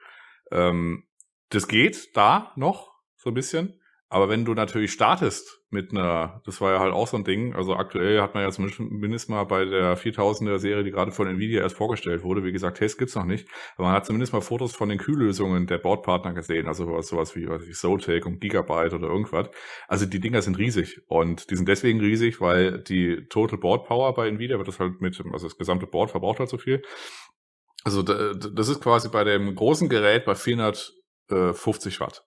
Ähm, das geht da noch so ein bisschen. Aber wenn du natürlich startest mit einer, das war ja halt auch so ein Ding, also aktuell hat man ja zumindest mal bei der 4000er Serie, die gerade von Nvidia erst vorgestellt wurde, wie gesagt, Test gibt's noch nicht, aber man hat zumindest mal Fotos von den Kühllösungen der Bordpartner gesehen, also sowas, sowas wie was und Gigabyte oder irgendwas. Also die Dinger sind riesig und die sind deswegen riesig, weil die Total Board Power bei Nvidia wird das halt mit, also das gesamte Board verbraucht halt so viel. Also das ist quasi bei dem großen Gerät bei 450 Watt.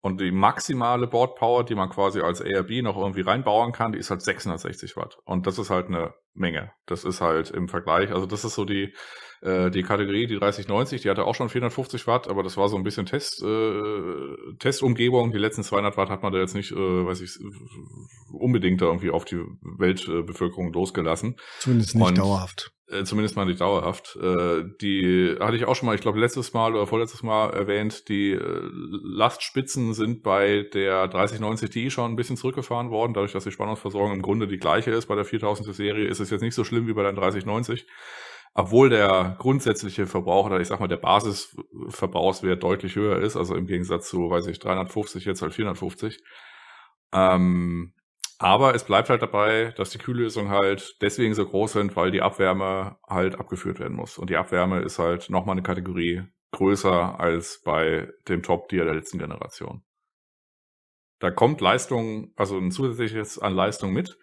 Und die maximale Board Power, die man quasi als ARB noch irgendwie reinbauen kann, die ist halt 660 Watt. Und das ist halt eine Menge. Das ist halt im Vergleich, also das ist so die, äh, die Kategorie, die 3090, die hatte auch schon 450 Watt, aber das war so ein bisschen Test, äh, Testumgebung. Die letzten 200 Watt hat man da jetzt nicht, äh, weiß ich, unbedingt da irgendwie auf die Weltbevölkerung losgelassen. Zumindest nicht Und, dauerhaft. Äh, zumindest mal nicht dauerhaft. Äh, die hatte ich auch schon mal, ich glaube, letztes Mal oder vorletztes Mal erwähnt, die äh, Lastspitzen sind bei der 3090 Ti schon ein bisschen zurückgefahren worden. Dadurch, dass die Spannungsversorgung im Grunde die gleiche ist bei der 4000er Serie, ist es jetzt nicht so schlimm wie bei der 3090 obwohl der grundsätzliche Verbrauch oder ich sag mal der Basisverbrauchswert deutlich höher ist, also im Gegensatz zu, weiß ich, 350 jetzt halt 450. Ähm, aber es bleibt halt dabei, dass die Kühllösungen halt deswegen so groß sind, weil die Abwärme halt abgeführt werden muss. Und die Abwärme ist halt nochmal eine Kategorie größer als bei dem Top-Tier der letzten Generation. Da kommt Leistung, also ein zusätzliches an Leistung mit.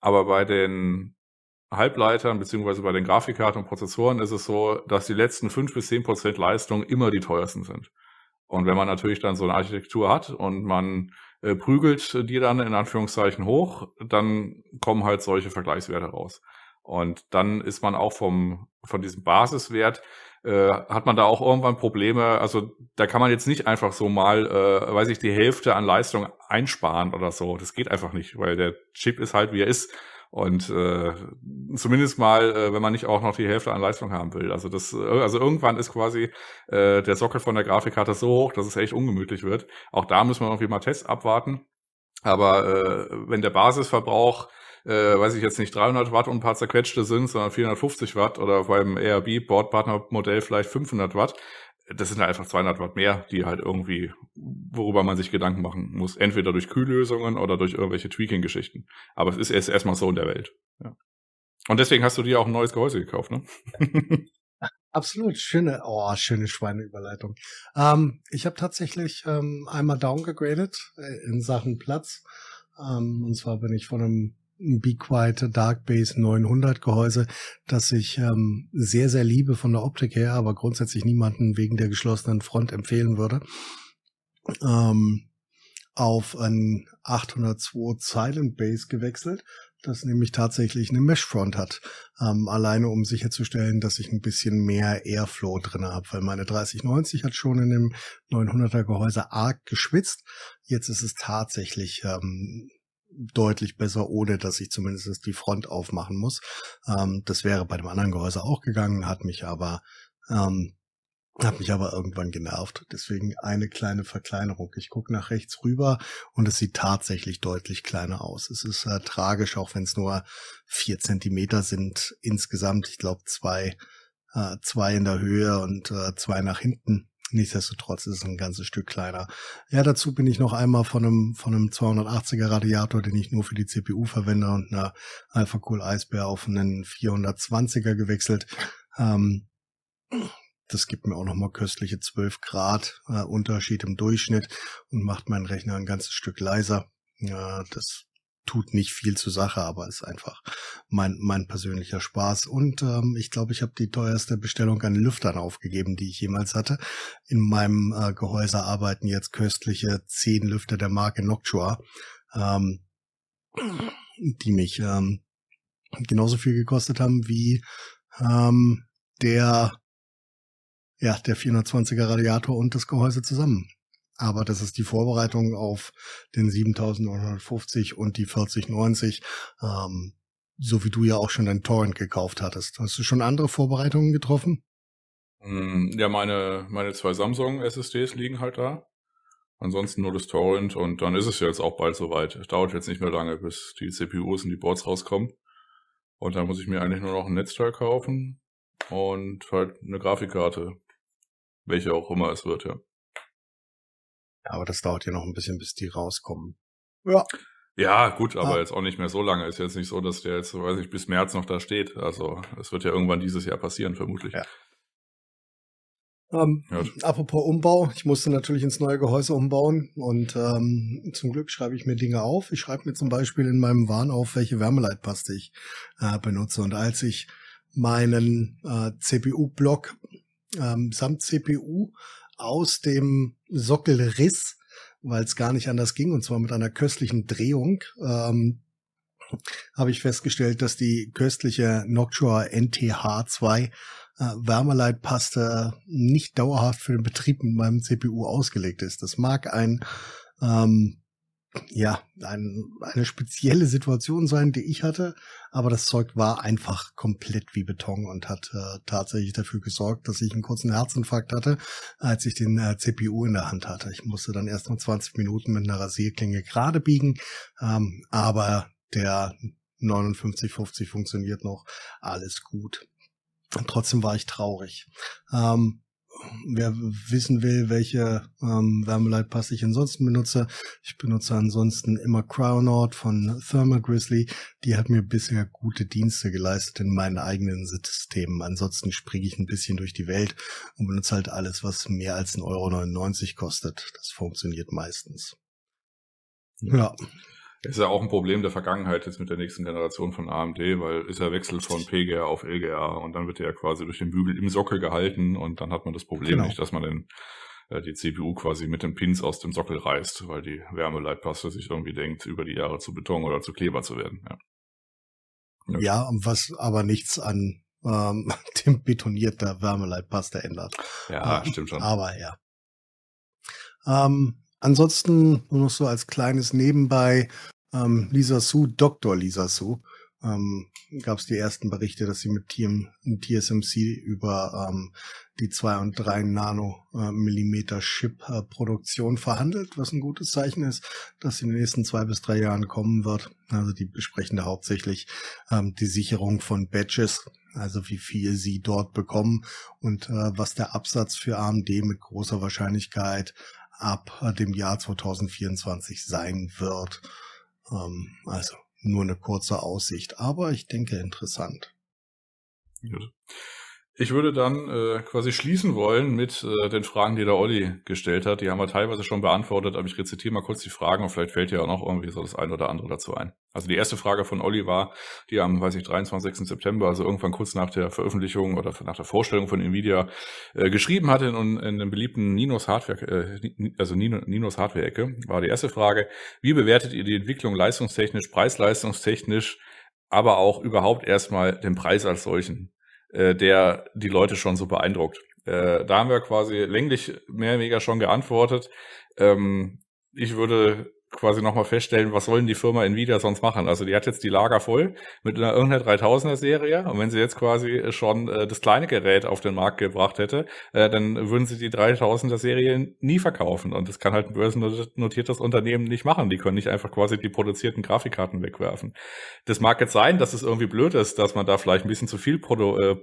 Aber bei den Halbleitern beziehungsweise bei den Grafikkarten und Prozessoren ist es so, dass die letzten fünf bis zehn Prozent Leistung immer die teuersten sind. Und wenn man natürlich dann so eine Architektur hat und man äh, prügelt die dann in Anführungszeichen hoch, dann kommen halt solche Vergleichswerte raus. Und dann ist man auch vom, von diesem Basiswert, äh, hat man da auch irgendwann Probleme. Also da kann man jetzt nicht einfach so mal, äh, weiß ich, die Hälfte an Leistung einsparen oder so. Das geht einfach nicht, weil der Chip ist halt, wie er ist. Und äh, zumindest mal, äh, wenn man nicht auch noch die Hälfte an Leistung haben will. Also das, äh, also irgendwann ist quasi äh, der Sockel von der Grafikkarte so hoch, dass es echt ungemütlich wird. Auch da müssen wir irgendwie mal Tests abwarten. Aber äh, wenn der Basisverbrauch, äh, weiß ich jetzt nicht, 300 Watt und ein paar zerquetschte sind, sondern 450 Watt oder beim ARB Boardpartner Modell vielleicht 500 Watt, das sind halt einfach 200 Watt mehr, die halt irgendwie, worüber man sich Gedanken machen muss. Entweder durch Kühllösungen oder durch irgendwelche Tweaking-Geschichten. Aber es ist erst erstmal so in der Welt. Ja. Und deswegen hast du dir auch ein neues Gehäuse gekauft, ne? [laughs] Absolut, schöne, oh, schöne Schweineüberleitung. Ähm, ich habe tatsächlich ähm, einmal downgegradet äh, in Sachen Platz. Ähm, und zwar bin ich von einem Be Quiet Dark Base 900 Gehäuse, das ich ähm, sehr, sehr liebe von der Optik her, aber grundsätzlich niemanden wegen der geschlossenen Front empfehlen würde. Ähm, auf ein 802 Silent Base gewechselt, das nämlich tatsächlich eine Mesh Front hat. Ähm, alleine um sicherzustellen, dass ich ein bisschen mehr Airflow drinne habe, weil meine 3090 hat schon in dem 900er Gehäuse arg geschwitzt. Jetzt ist es tatsächlich ähm, deutlich besser, ohne dass ich zumindest die Front aufmachen muss. Ähm, das wäre bei dem anderen Gehäuse auch gegangen, hat mich aber ähm, hat mich aber irgendwann genervt. Deswegen eine kleine Verkleinerung. Ich gucke nach rechts rüber und es sieht tatsächlich deutlich kleiner aus. Es ist äh, tragisch, auch wenn es nur vier Zentimeter sind insgesamt. Ich glaube zwei, äh, zwei in der Höhe und äh, zwei nach hinten. Nichtsdestotrotz ist es ein ganzes Stück kleiner. Ja, dazu bin ich noch einmal von einem, von einem 280er Radiator, den ich nur für die CPU verwende und einer Alpha Cool Eisbär auf einen 420er gewechselt. Ähm, das gibt mir auch nochmal köstliche 12 Grad äh, Unterschied im Durchschnitt und macht meinen Rechner ein ganzes Stück leiser. Ja, das tut nicht viel zur Sache, aber ist einfach mein, mein persönlicher Spaß. Und ähm, ich glaube, ich habe die teuerste Bestellung an Lüftern aufgegeben, die ich jemals hatte. In meinem äh, Gehäuse arbeiten jetzt köstliche zehn Lüfter der Marke Noctua, ähm, die mich ähm, genauso viel gekostet haben wie ähm, der ja, der 420er Radiator und das Gehäuse zusammen. Aber das ist die Vorbereitung auf den 7950 und die 4090, ähm, so wie du ja auch schon dein Torrent gekauft hattest. Hast du schon andere Vorbereitungen getroffen? Mm, ja, meine, meine zwei Samsung SSDs liegen halt da. Ansonsten nur das Torrent und dann ist es jetzt auch bald soweit. Es dauert jetzt nicht mehr lange, bis die CPUs und die Boards rauskommen. Und dann muss ich mir eigentlich nur noch ein Netzteil kaufen und halt eine Grafikkarte. Welche auch immer es wird, ja. Aber das dauert ja noch ein bisschen, bis die rauskommen. Ja. Ja, gut, aber ah. jetzt auch nicht mehr so lange. Ist jetzt nicht so, dass der jetzt, weiß ich, bis März noch da steht. Also, es wird ja irgendwann dieses Jahr passieren, vermutlich. Ja. Ähm, Apropos Umbau, ich musste natürlich ins neue Gehäuse umbauen und ähm, zum Glück schreibe ich mir Dinge auf. Ich schreibe mir zum Beispiel in meinem Wahn auf, welche Wärmeleitpaste ich äh, benutze. Und als ich meinen äh, CPU-Block ähm, samt CPU aus dem Sockel riss, weil es gar nicht anders ging, und zwar mit einer köstlichen Drehung, ähm, habe ich festgestellt, dass die köstliche Noctua NTH2 äh, Wärmeleitpaste äh, nicht dauerhaft für den Betrieb mit meinem CPU ausgelegt ist. Das mag ein ähm, ja, ein, eine spezielle Situation sein, die ich hatte. Aber das Zeug war einfach komplett wie Beton und hat äh, tatsächlich dafür gesorgt, dass ich einen kurzen Herzinfarkt hatte, als ich den äh, CPU in der Hand hatte. Ich musste dann erst noch 20 Minuten mit einer Rasierklinge gerade biegen. Ähm, aber der 5950 funktioniert noch. Alles gut. Und trotzdem war ich traurig. Ähm, wer wissen will, welche ähm, Wärmeleitpass ich ansonsten benutze, ich benutze ansonsten immer Crownout von Thermal Grizzly. Die hat mir bisher gute Dienste geleistet in meinen eigenen Systemen. Ansonsten springe ich ein bisschen durch die Welt und benutze halt alles, was mehr als 1,99 Euro kostet. Das funktioniert meistens. ja. Ist ja auch ein Problem der Vergangenheit jetzt mit der nächsten Generation von AMD, weil ist ja Wechsel von PGR auf LGA und dann wird er ja quasi durch den Bügel im Sockel gehalten und dann hat man das Problem genau. nicht, dass man den, äh, die CPU quasi mit den Pins aus dem Sockel reißt, weil die Wärmeleitpaste sich irgendwie denkt, über die Jahre zu Beton oder zu Kleber zu werden. Ja, ja. ja was aber nichts an ähm, [laughs] dem betonierter Wärmeleitpaste ändert. Ja, ähm, stimmt schon. Aber ja. Ähm, Ansonsten nur noch so als kleines Nebenbei ähm, Lisa Su, Dr. Lisa Su, ähm, gab es die ersten Berichte, dass sie mit Team, TSMC über ähm, die 2 und 3 Nanomillimeter äh, Chip-Produktion äh, verhandelt, was ein gutes Zeichen ist, dass in den nächsten zwei bis drei Jahren kommen wird. Also die besprechen da hauptsächlich ähm, die Sicherung von Batches, also wie viel sie dort bekommen und äh, was der Absatz für AMD mit großer Wahrscheinlichkeit ab äh, dem Jahr 2024 sein wird. Ähm, also nur eine kurze Aussicht, aber ich denke interessant. Gut. Ich würde dann äh, quasi schließen wollen mit äh, den Fragen, die der Olli gestellt hat. Die haben wir teilweise schon beantwortet, aber ich rezitiere mal kurz die Fragen und vielleicht fällt ja auch noch irgendwie so das eine oder andere dazu ein. Also die erste Frage von Olli war, die am, weiß ich, 23. September, also irgendwann kurz nach der Veröffentlichung oder nach der Vorstellung von Nvidia, äh, geschrieben hatte in, in dem beliebten Ninos Hardware, äh, also Ninos Hardware-Ecke, war die erste Frage, wie bewertet ihr die Entwicklung leistungstechnisch, preisleistungstechnisch, aber auch überhaupt erstmal den Preis als solchen? Äh, der die Leute schon so beeindruckt. Äh, da haben wir quasi länglich mehr oder weniger schon geantwortet. Ähm, ich würde quasi nochmal feststellen, was sollen die Firma Nvidia sonst machen? Also die hat jetzt die Lager voll mit einer irgendeiner 3000er Serie und wenn sie jetzt quasi äh, schon äh, das kleine Gerät auf den Markt gebracht hätte, äh, dann würden sie die 3000er Serie nie verkaufen und das kann halt ein börsennotiertes Unternehmen nicht machen. Die können nicht einfach quasi die produzierten Grafikkarten wegwerfen. Das mag jetzt sein, dass es irgendwie blöd ist, dass man da vielleicht ein bisschen zu viel Produ äh,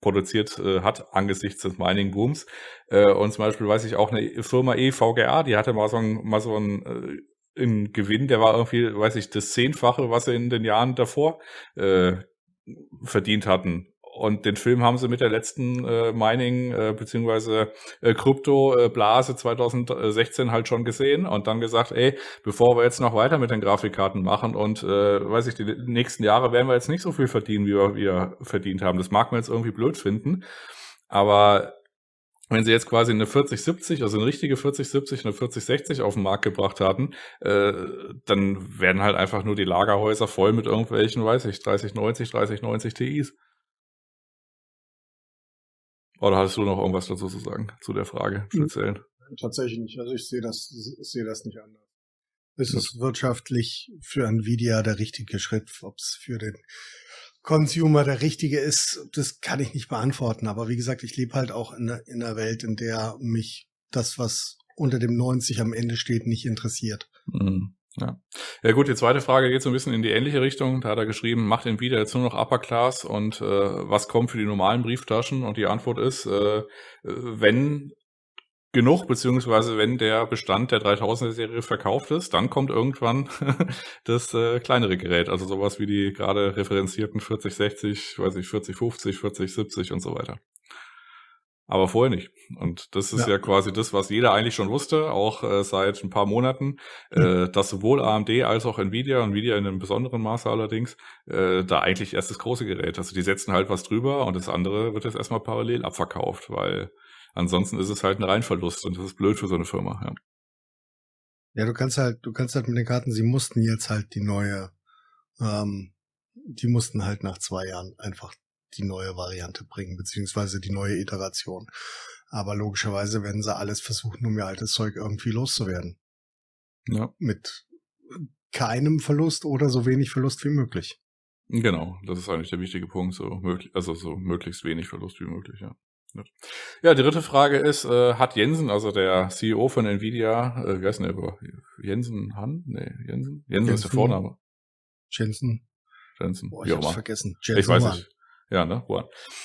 produziert äh, hat angesichts des Mining Booms. Äh, und zum Beispiel weiß ich auch eine Firma EVGA, die hatte mal so ein, mal so ein äh, einen Gewinn, der war irgendwie, weiß ich, das Zehnfache, was sie in den Jahren davor äh, verdient hatten. Und den Film haben sie mit der letzten äh, Mining äh, bzw. Äh, Krypto-Blase äh, 2016 halt schon gesehen und dann gesagt, ey, bevor wir jetzt noch weiter mit den Grafikkarten machen und äh, weiß ich, die nächsten Jahre werden wir jetzt nicht so viel verdienen, wie wir, wie wir verdient haben. Das mag man jetzt irgendwie blöd finden, aber wenn sie jetzt quasi eine 4070, also eine richtige 4070, eine 4060 auf den Markt gebracht hatten, äh, dann werden halt einfach nur die Lagerhäuser voll mit irgendwelchen, weiß ich, 3090, 3090 TIs. Oder hast du noch irgendwas dazu zu sagen, zu der Frage hm. speziell? Tatsächlich nicht. Also ich sehe das, ich sehe das nicht anders. Es ist ja. wirtschaftlich für Nvidia der richtige Schritt, ob es für den Consumer der richtige ist, das kann ich nicht beantworten. Aber wie gesagt, ich lebe halt auch in, in einer Welt, in der mich das, was unter dem 90 am Ende steht, nicht interessiert. Mhm. Ja. ja gut, die zweite Frage geht so ein bisschen in die ähnliche Richtung. Da hat er geschrieben, macht den wieder jetzt nur noch Upper Class und äh, was kommt für die normalen Brieftaschen? Und die Antwort ist, äh, wenn genug, beziehungsweise wenn der Bestand der 3000er-Serie verkauft ist, dann kommt irgendwann [laughs] das äh, kleinere Gerät, also sowas wie die gerade referenzierten 4060, weiß ich, 4050, 4070 und so weiter aber vorher nicht. Und das ist ja. ja, quasi das, was jeder eigentlich schon wusste, auch äh, seit ein paar Monaten, hm. äh, dass sowohl AMD als auch Nvidia, Nvidia in einem besonderen Maße allerdings, äh, da eigentlich erst das große Gerät. Also die setzen halt was drüber und das andere wird jetzt erstmal parallel abverkauft, weil ansonsten ist es halt ein Reinverlust und das ist blöd für so eine Firma. Ja. Ja, du kannst halt, du kannst halt mit den Karten, sie mussten jetzt halt die neue, ähm, die mussten halt nach zwei Jahren einfach die neue Variante bringen, beziehungsweise die neue Iteration. Aber logischerweise werden sie alles versuchen, um ihr altes Zeug irgendwie loszuwerden. Ja. Mit keinem Verlust oder so wenig Verlust wie möglich. Genau, das ist eigentlich der wichtige Punkt, so möglich, also so möglichst wenig Verlust wie möglich, ja. Ja, die dritte Frage ist, äh, hat Jensen, also der CEO von Nvidia, äh, wie heißt denn der über? Jensen Han? Nee, Jensen? Jensen? Jensen ist der Vorname. Jensen. Jensen. Boah, ich hab's vergessen. Jensen ich weiß nicht. Ja, ne? Juan.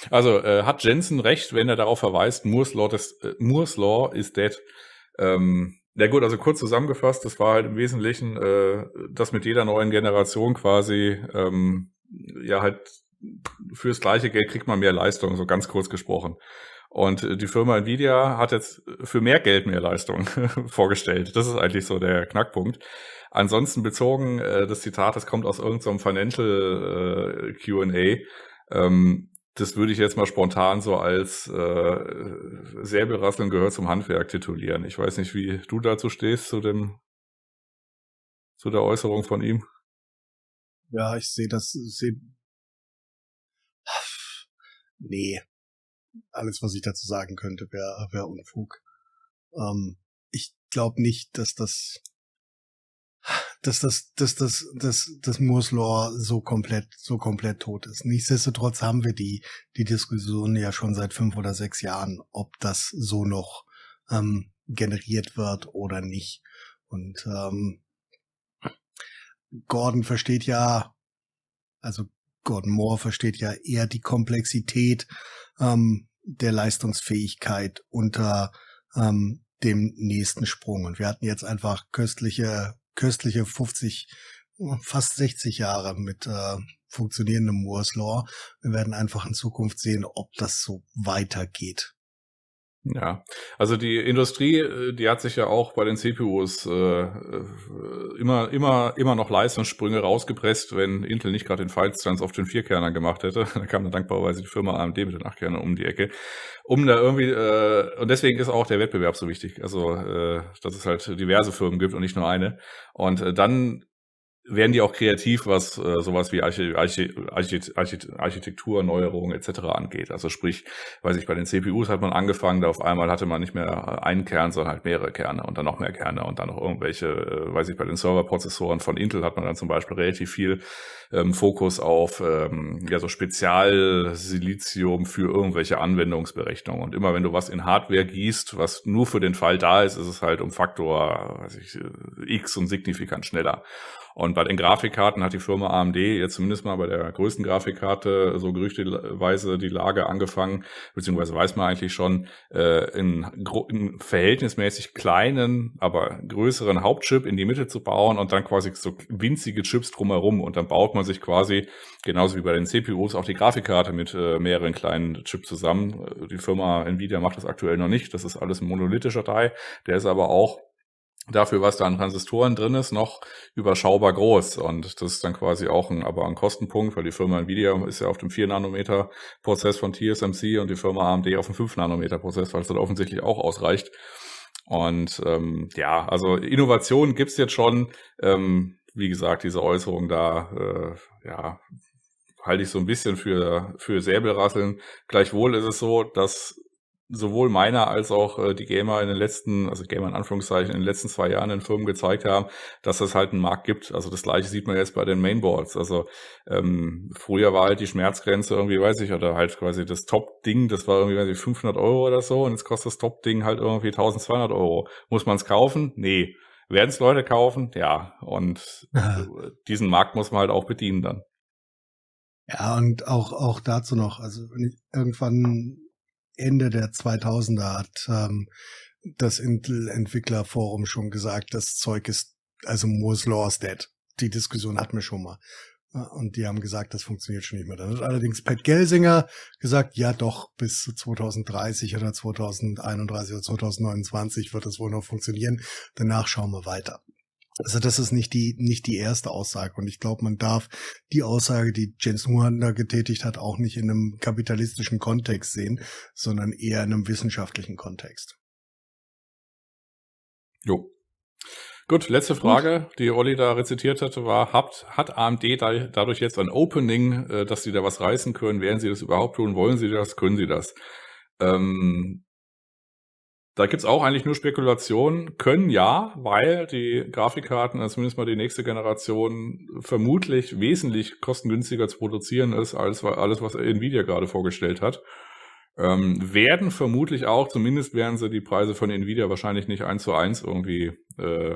Also äh, hat Jensen recht, wenn er darauf verweist, Moore's Law, des, äh, Moore's Law is dead. Ähm, ja gut, also kurz zusammengefasst, das war halt im Wesentlichen, äh, dass mit jeder neuen Generation quasi ähm, ja halt fürs gleiche Geld kriegt man mehr Leistung, so ganz kurz gesprochen. Und äh, die Firma Nvidia hat jetzt für mehr Geld mehr Leistung [laughs] vorgestellt. Das ist eigentlich so der Knackpunkt. Ansonsten bezogen, äh, das Zitat, das kommt aus irgendeinem so Financial äh, QA, ähm, das würde ich jetzt mal spontan so als äh, Säbelrasseln gehört zum Handwerk titulieren. Ich weiß nicht, wie du dazu stehst zu dem zu der Äußerung von ihm. Ja, ich sehe das sehe Nee. Alles, was ich dazu sagen könnte, wäre wär Unfug. Ähm, ich glaube nicht, dass das dass das, dass das, dass das Moore's Law so komplett, so komplett tot ist. Nichtsdestotrotz haben wir die, die Diskussion ja schon seit fünf oder sechs Jahren, ob das so noch ähm, generiert wird oder nicht. Und ähm, Gordon versteht ja, also Gordon Moore versteht ja eher die Komplexität ähm, der Leistungsfähigkeit unter ähm, dem nächsten Sprung. Und wir hatten jetzt einfach köstliche köstliche 50, fast 60 Jahre mit äh, funktionierendem Moore's Law. Wir werden einfach in Zukunft sehen, ob das so weitergeht. Ja, also die Industrie, äh, die hat sich ja auch bei den CPUs äh, äh, immer, immer, immer noch Leistungssprünge rausgepresst, wenn Intel nicht gerade den Filestanz auf den Vierkerner gemacht hätte. [laughs] Da kam dann dankbarerweise die Firma AMD mit den Achtkernern um die Ecke. Um da irgendwie, äh, und deswegen ist auch der Wettbewerb so wichtig. Also, äh, dass es halt diverse Firmen gibt und nicht nur eine. Und äh, dann werden die auch kreativ, was äh, sowas wie Archi Archi Archi Architekturneuerungen etc. angeht. Also sprich, weiß ich, bei den CPUs hat man angefangen, da auf einmal hatte man nicht mehr einen Kern, sondern halt mehrere Kerne und dann noch mehr Kerne und dann noch irgendwelche, äh, weiß ich, bei den Serverprozessoren von Intel hat man dann zum Beispiel relativ viel ähm, Fokus auf ähm, ja, so Spezialsilizium für irgendwelche Anwendungsberechnungen. Und immer wenn du was in Hardware gießt, was nur für den Fall da ist, ist es halt um Faktor weiß ich, äh, X und signifikant schneller. Und bei den Grafikkarten hat die Firma AMD jetzt zumindest mal bei der größten Grafikkarte äh, so gerüchteweise die Lage angefangen, beziehungsweise weiß man eigentlich schon, äh, in, in verhältnismäßig kleinen, aber größeren Hauptchip in die Mitte zu bauen und dann quasi so winzige Chips drumherum. Und dann baut man sich quasi, genauso wie bei den CPUs, auch die Grafikkarte mit äh, mehreren kleinen Chips zusammen. Äh, die Firma Nvidia macht das aktuell noch nicht. Das ist alles ein monolithischer Teil. Der ist aber auch dafür, was da an Transistoren drin ist, noch überschaubar groß. Und das ist dann quasi auch ein, aber ein Kostenpunkt, weil die Firma Nvidia ist ja auf dem 4-Nanometer-Prozess von TSMC und die Firma AMD auf dem 5-Nanometer-Prozess, weil es dann offensichtlich auch ausreicht. Und ähm, ja, also Innovation gibt's jetzt schon. Ähm, wie gesagt, diese Äußerung da, äh, ja, halte ich so ein bisschen für, für Säbelrasseln. Gleichwohl ist es so, dass sowohl meiner als auch äh, die Gamer in den letzten, also Gamer in Anführungszeichen, in den letzten zwei Jahren in Firmen gezeigt haben, dass es halt einen Markt gibt. Also das gleiche sieht man jetzt bei den Mainboards. Also ähm, früher war halt die Schmerzgrenze irgendwie, weiß ich, oder halt quasi das Top-Ding, das war irgendwie weiß ich, 500 Euro oder so und jetzt kostet das Top-Ding halt irgendwie 1200 Euro. Muss man es kaufen? Nee. Werden es Leute kaufen? Ja. Und diesen Markt muss man halt auch bedienen dann. Ja, und auch, auch dazu noch, also wenn ich irgendwann Ende der 2000er hat ähm, das Intel-Entwicklerforum schon gesagt, das Zeug ist, also Moore's Law is dead. Die Diskussion hatten wir schon mal. Äh, und die haben gesagt, das funktioniert schon nicht mehr. Dann hat allerdings Pat Gelsinger gesagt, ja doch, bis 2030 oder 2031 oder 2029 wird das wohl noch funktionieren. Danach schauen wir weiter. Also das ist nicht die, nicht die erste Aussage. Und ich glaube, man darf die Aussage, die James Nuhan da getätigt hat, auch nicht in einem kapitalistischen Kontext sehen, sondern eher in einem wissenschaftlichen Kontext. Jo. Gut, letzte Frage, die Olli da rezitiert hatte, war, habt, hat AMD da, dadurch jetzt ein Opening, äh, dass sie da was reißen können? Werden sie das überhaupt tun? Wollen sie das? Können sie das? Ähm, da gibt's auch eigentlich nur Spekulationen. Können ja, weil die Grafikkarten, also zumindest mal die nächste Generation, vermutlich wesentlich kostengünstiger zu produzieren ist, als alles, was Nvidia gerade vorgestellt hat. Ähm, werden vermutlich auch, zumindest werden sie die Preise von Nvidia wahrscheinlich nicht eins zu eins irgendwie äh,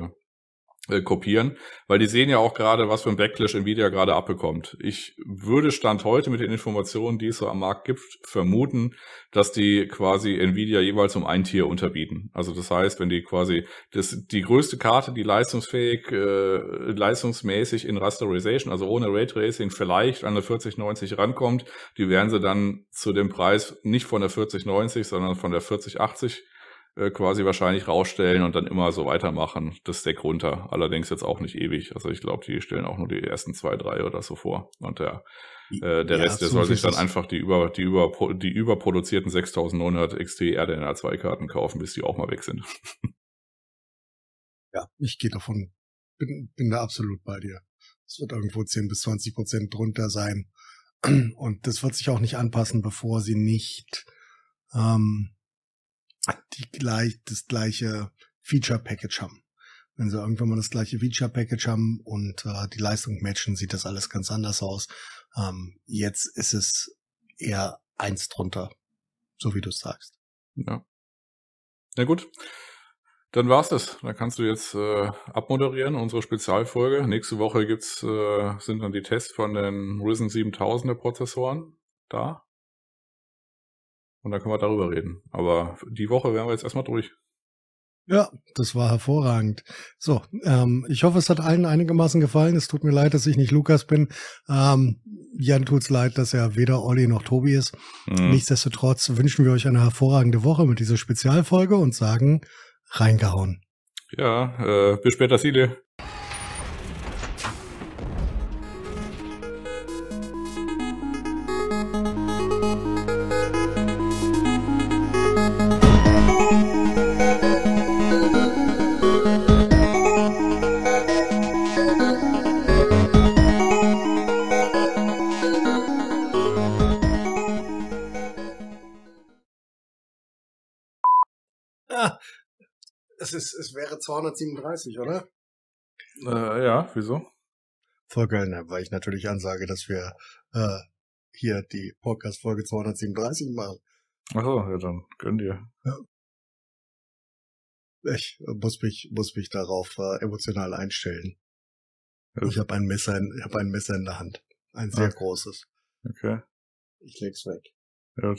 äh, kopieren, weil die sehen ja auch gerade, was für ein Backlash Nvidia gerade abbekommt. Ich würde Stand heute mit den Informationen, die es so am Markt gibt, vermuten, dass die quasi Nvidia jeweils um ein Tier unterbieten. Also das heißt, wenn die quasi das, die größte Karte, die leistungsfähig, äh, leistungsmäßig in Rasterization, also ohne Raytracing vielleicht an eine 4090 rankommt, die werden sie dann zu dem Preis nicht von der 4090, sondern von der 4080 äh, quasi wahrscheinlich rausstellen und dann immer so weitermachen, das Deck runter. Allerdings jetzt auch nicht ewig. Also ich glaube, die stellen auch nur die ersten zwei, drei oder so vor. Und der, äh, der ja, Rest, der soll sich dann einfach die, über, die, über, die überproduzierten 6900 XT RDNA 2 Karten kaufen, bis die auch mal weg sind. [laughs] ja, ich gehe davon, bin, bin da absolut bei dir. Es wird irgendwo 10 bis 20 Prozent drunter sein. [clears throat] Und das wird sich auch nicht anpassen, bevor sie nicht ähm, exakt die gleich, das gleiche Feature Package haben. Wenn sie irgendwann mal das gleiche Feature Package haben und äh, die Leistung matchen, sieht das alles ganz anders aus. Ähm, jetzt ist es eher eins drunter, so wie du es sagst. Ja. Na gut. Dann war's das. Dann kannst du jetzt äh, abmoderieren, unsere Spezialfolge. Nächste Woche gibt's, äh, sind dann die Tests von den Risen 7000er Prozessoren da. Und dann können wir darüber reden. Aber die Woche wären wir jetzt erstmal durch. Ja, das war hervorragend. So, ähm, ich hoffe, es hat allen einigermaßen gefallen. Es tut mir leid, dass ich nicht Lukas bin. Ähm, Jan tut's leid, dass er weder Olli noch Tobi ist. Mhm. Nichtsdestotrotz wünschen wir euch eine hervorragende Woche mit dieser Spezialfolge und sagen reingehauen. Ja, äh, bis später, Silie. es, es wäre 237, oder? Äh, ja, wieso? Voll geil, ne, weil ich natürlich ansage, dass wir äh, hier die Podcast-Folge 237 machen. Achso, ja, dann gönn dir. Ja. Ich muss mich, muss mich darauf äh, emotional einstellen. Ja. Ich habe ein Messer ich hab ein Messer in der Hand. Ein ah. sehr okay. großes. Okay. Ich leg's weg. Gut.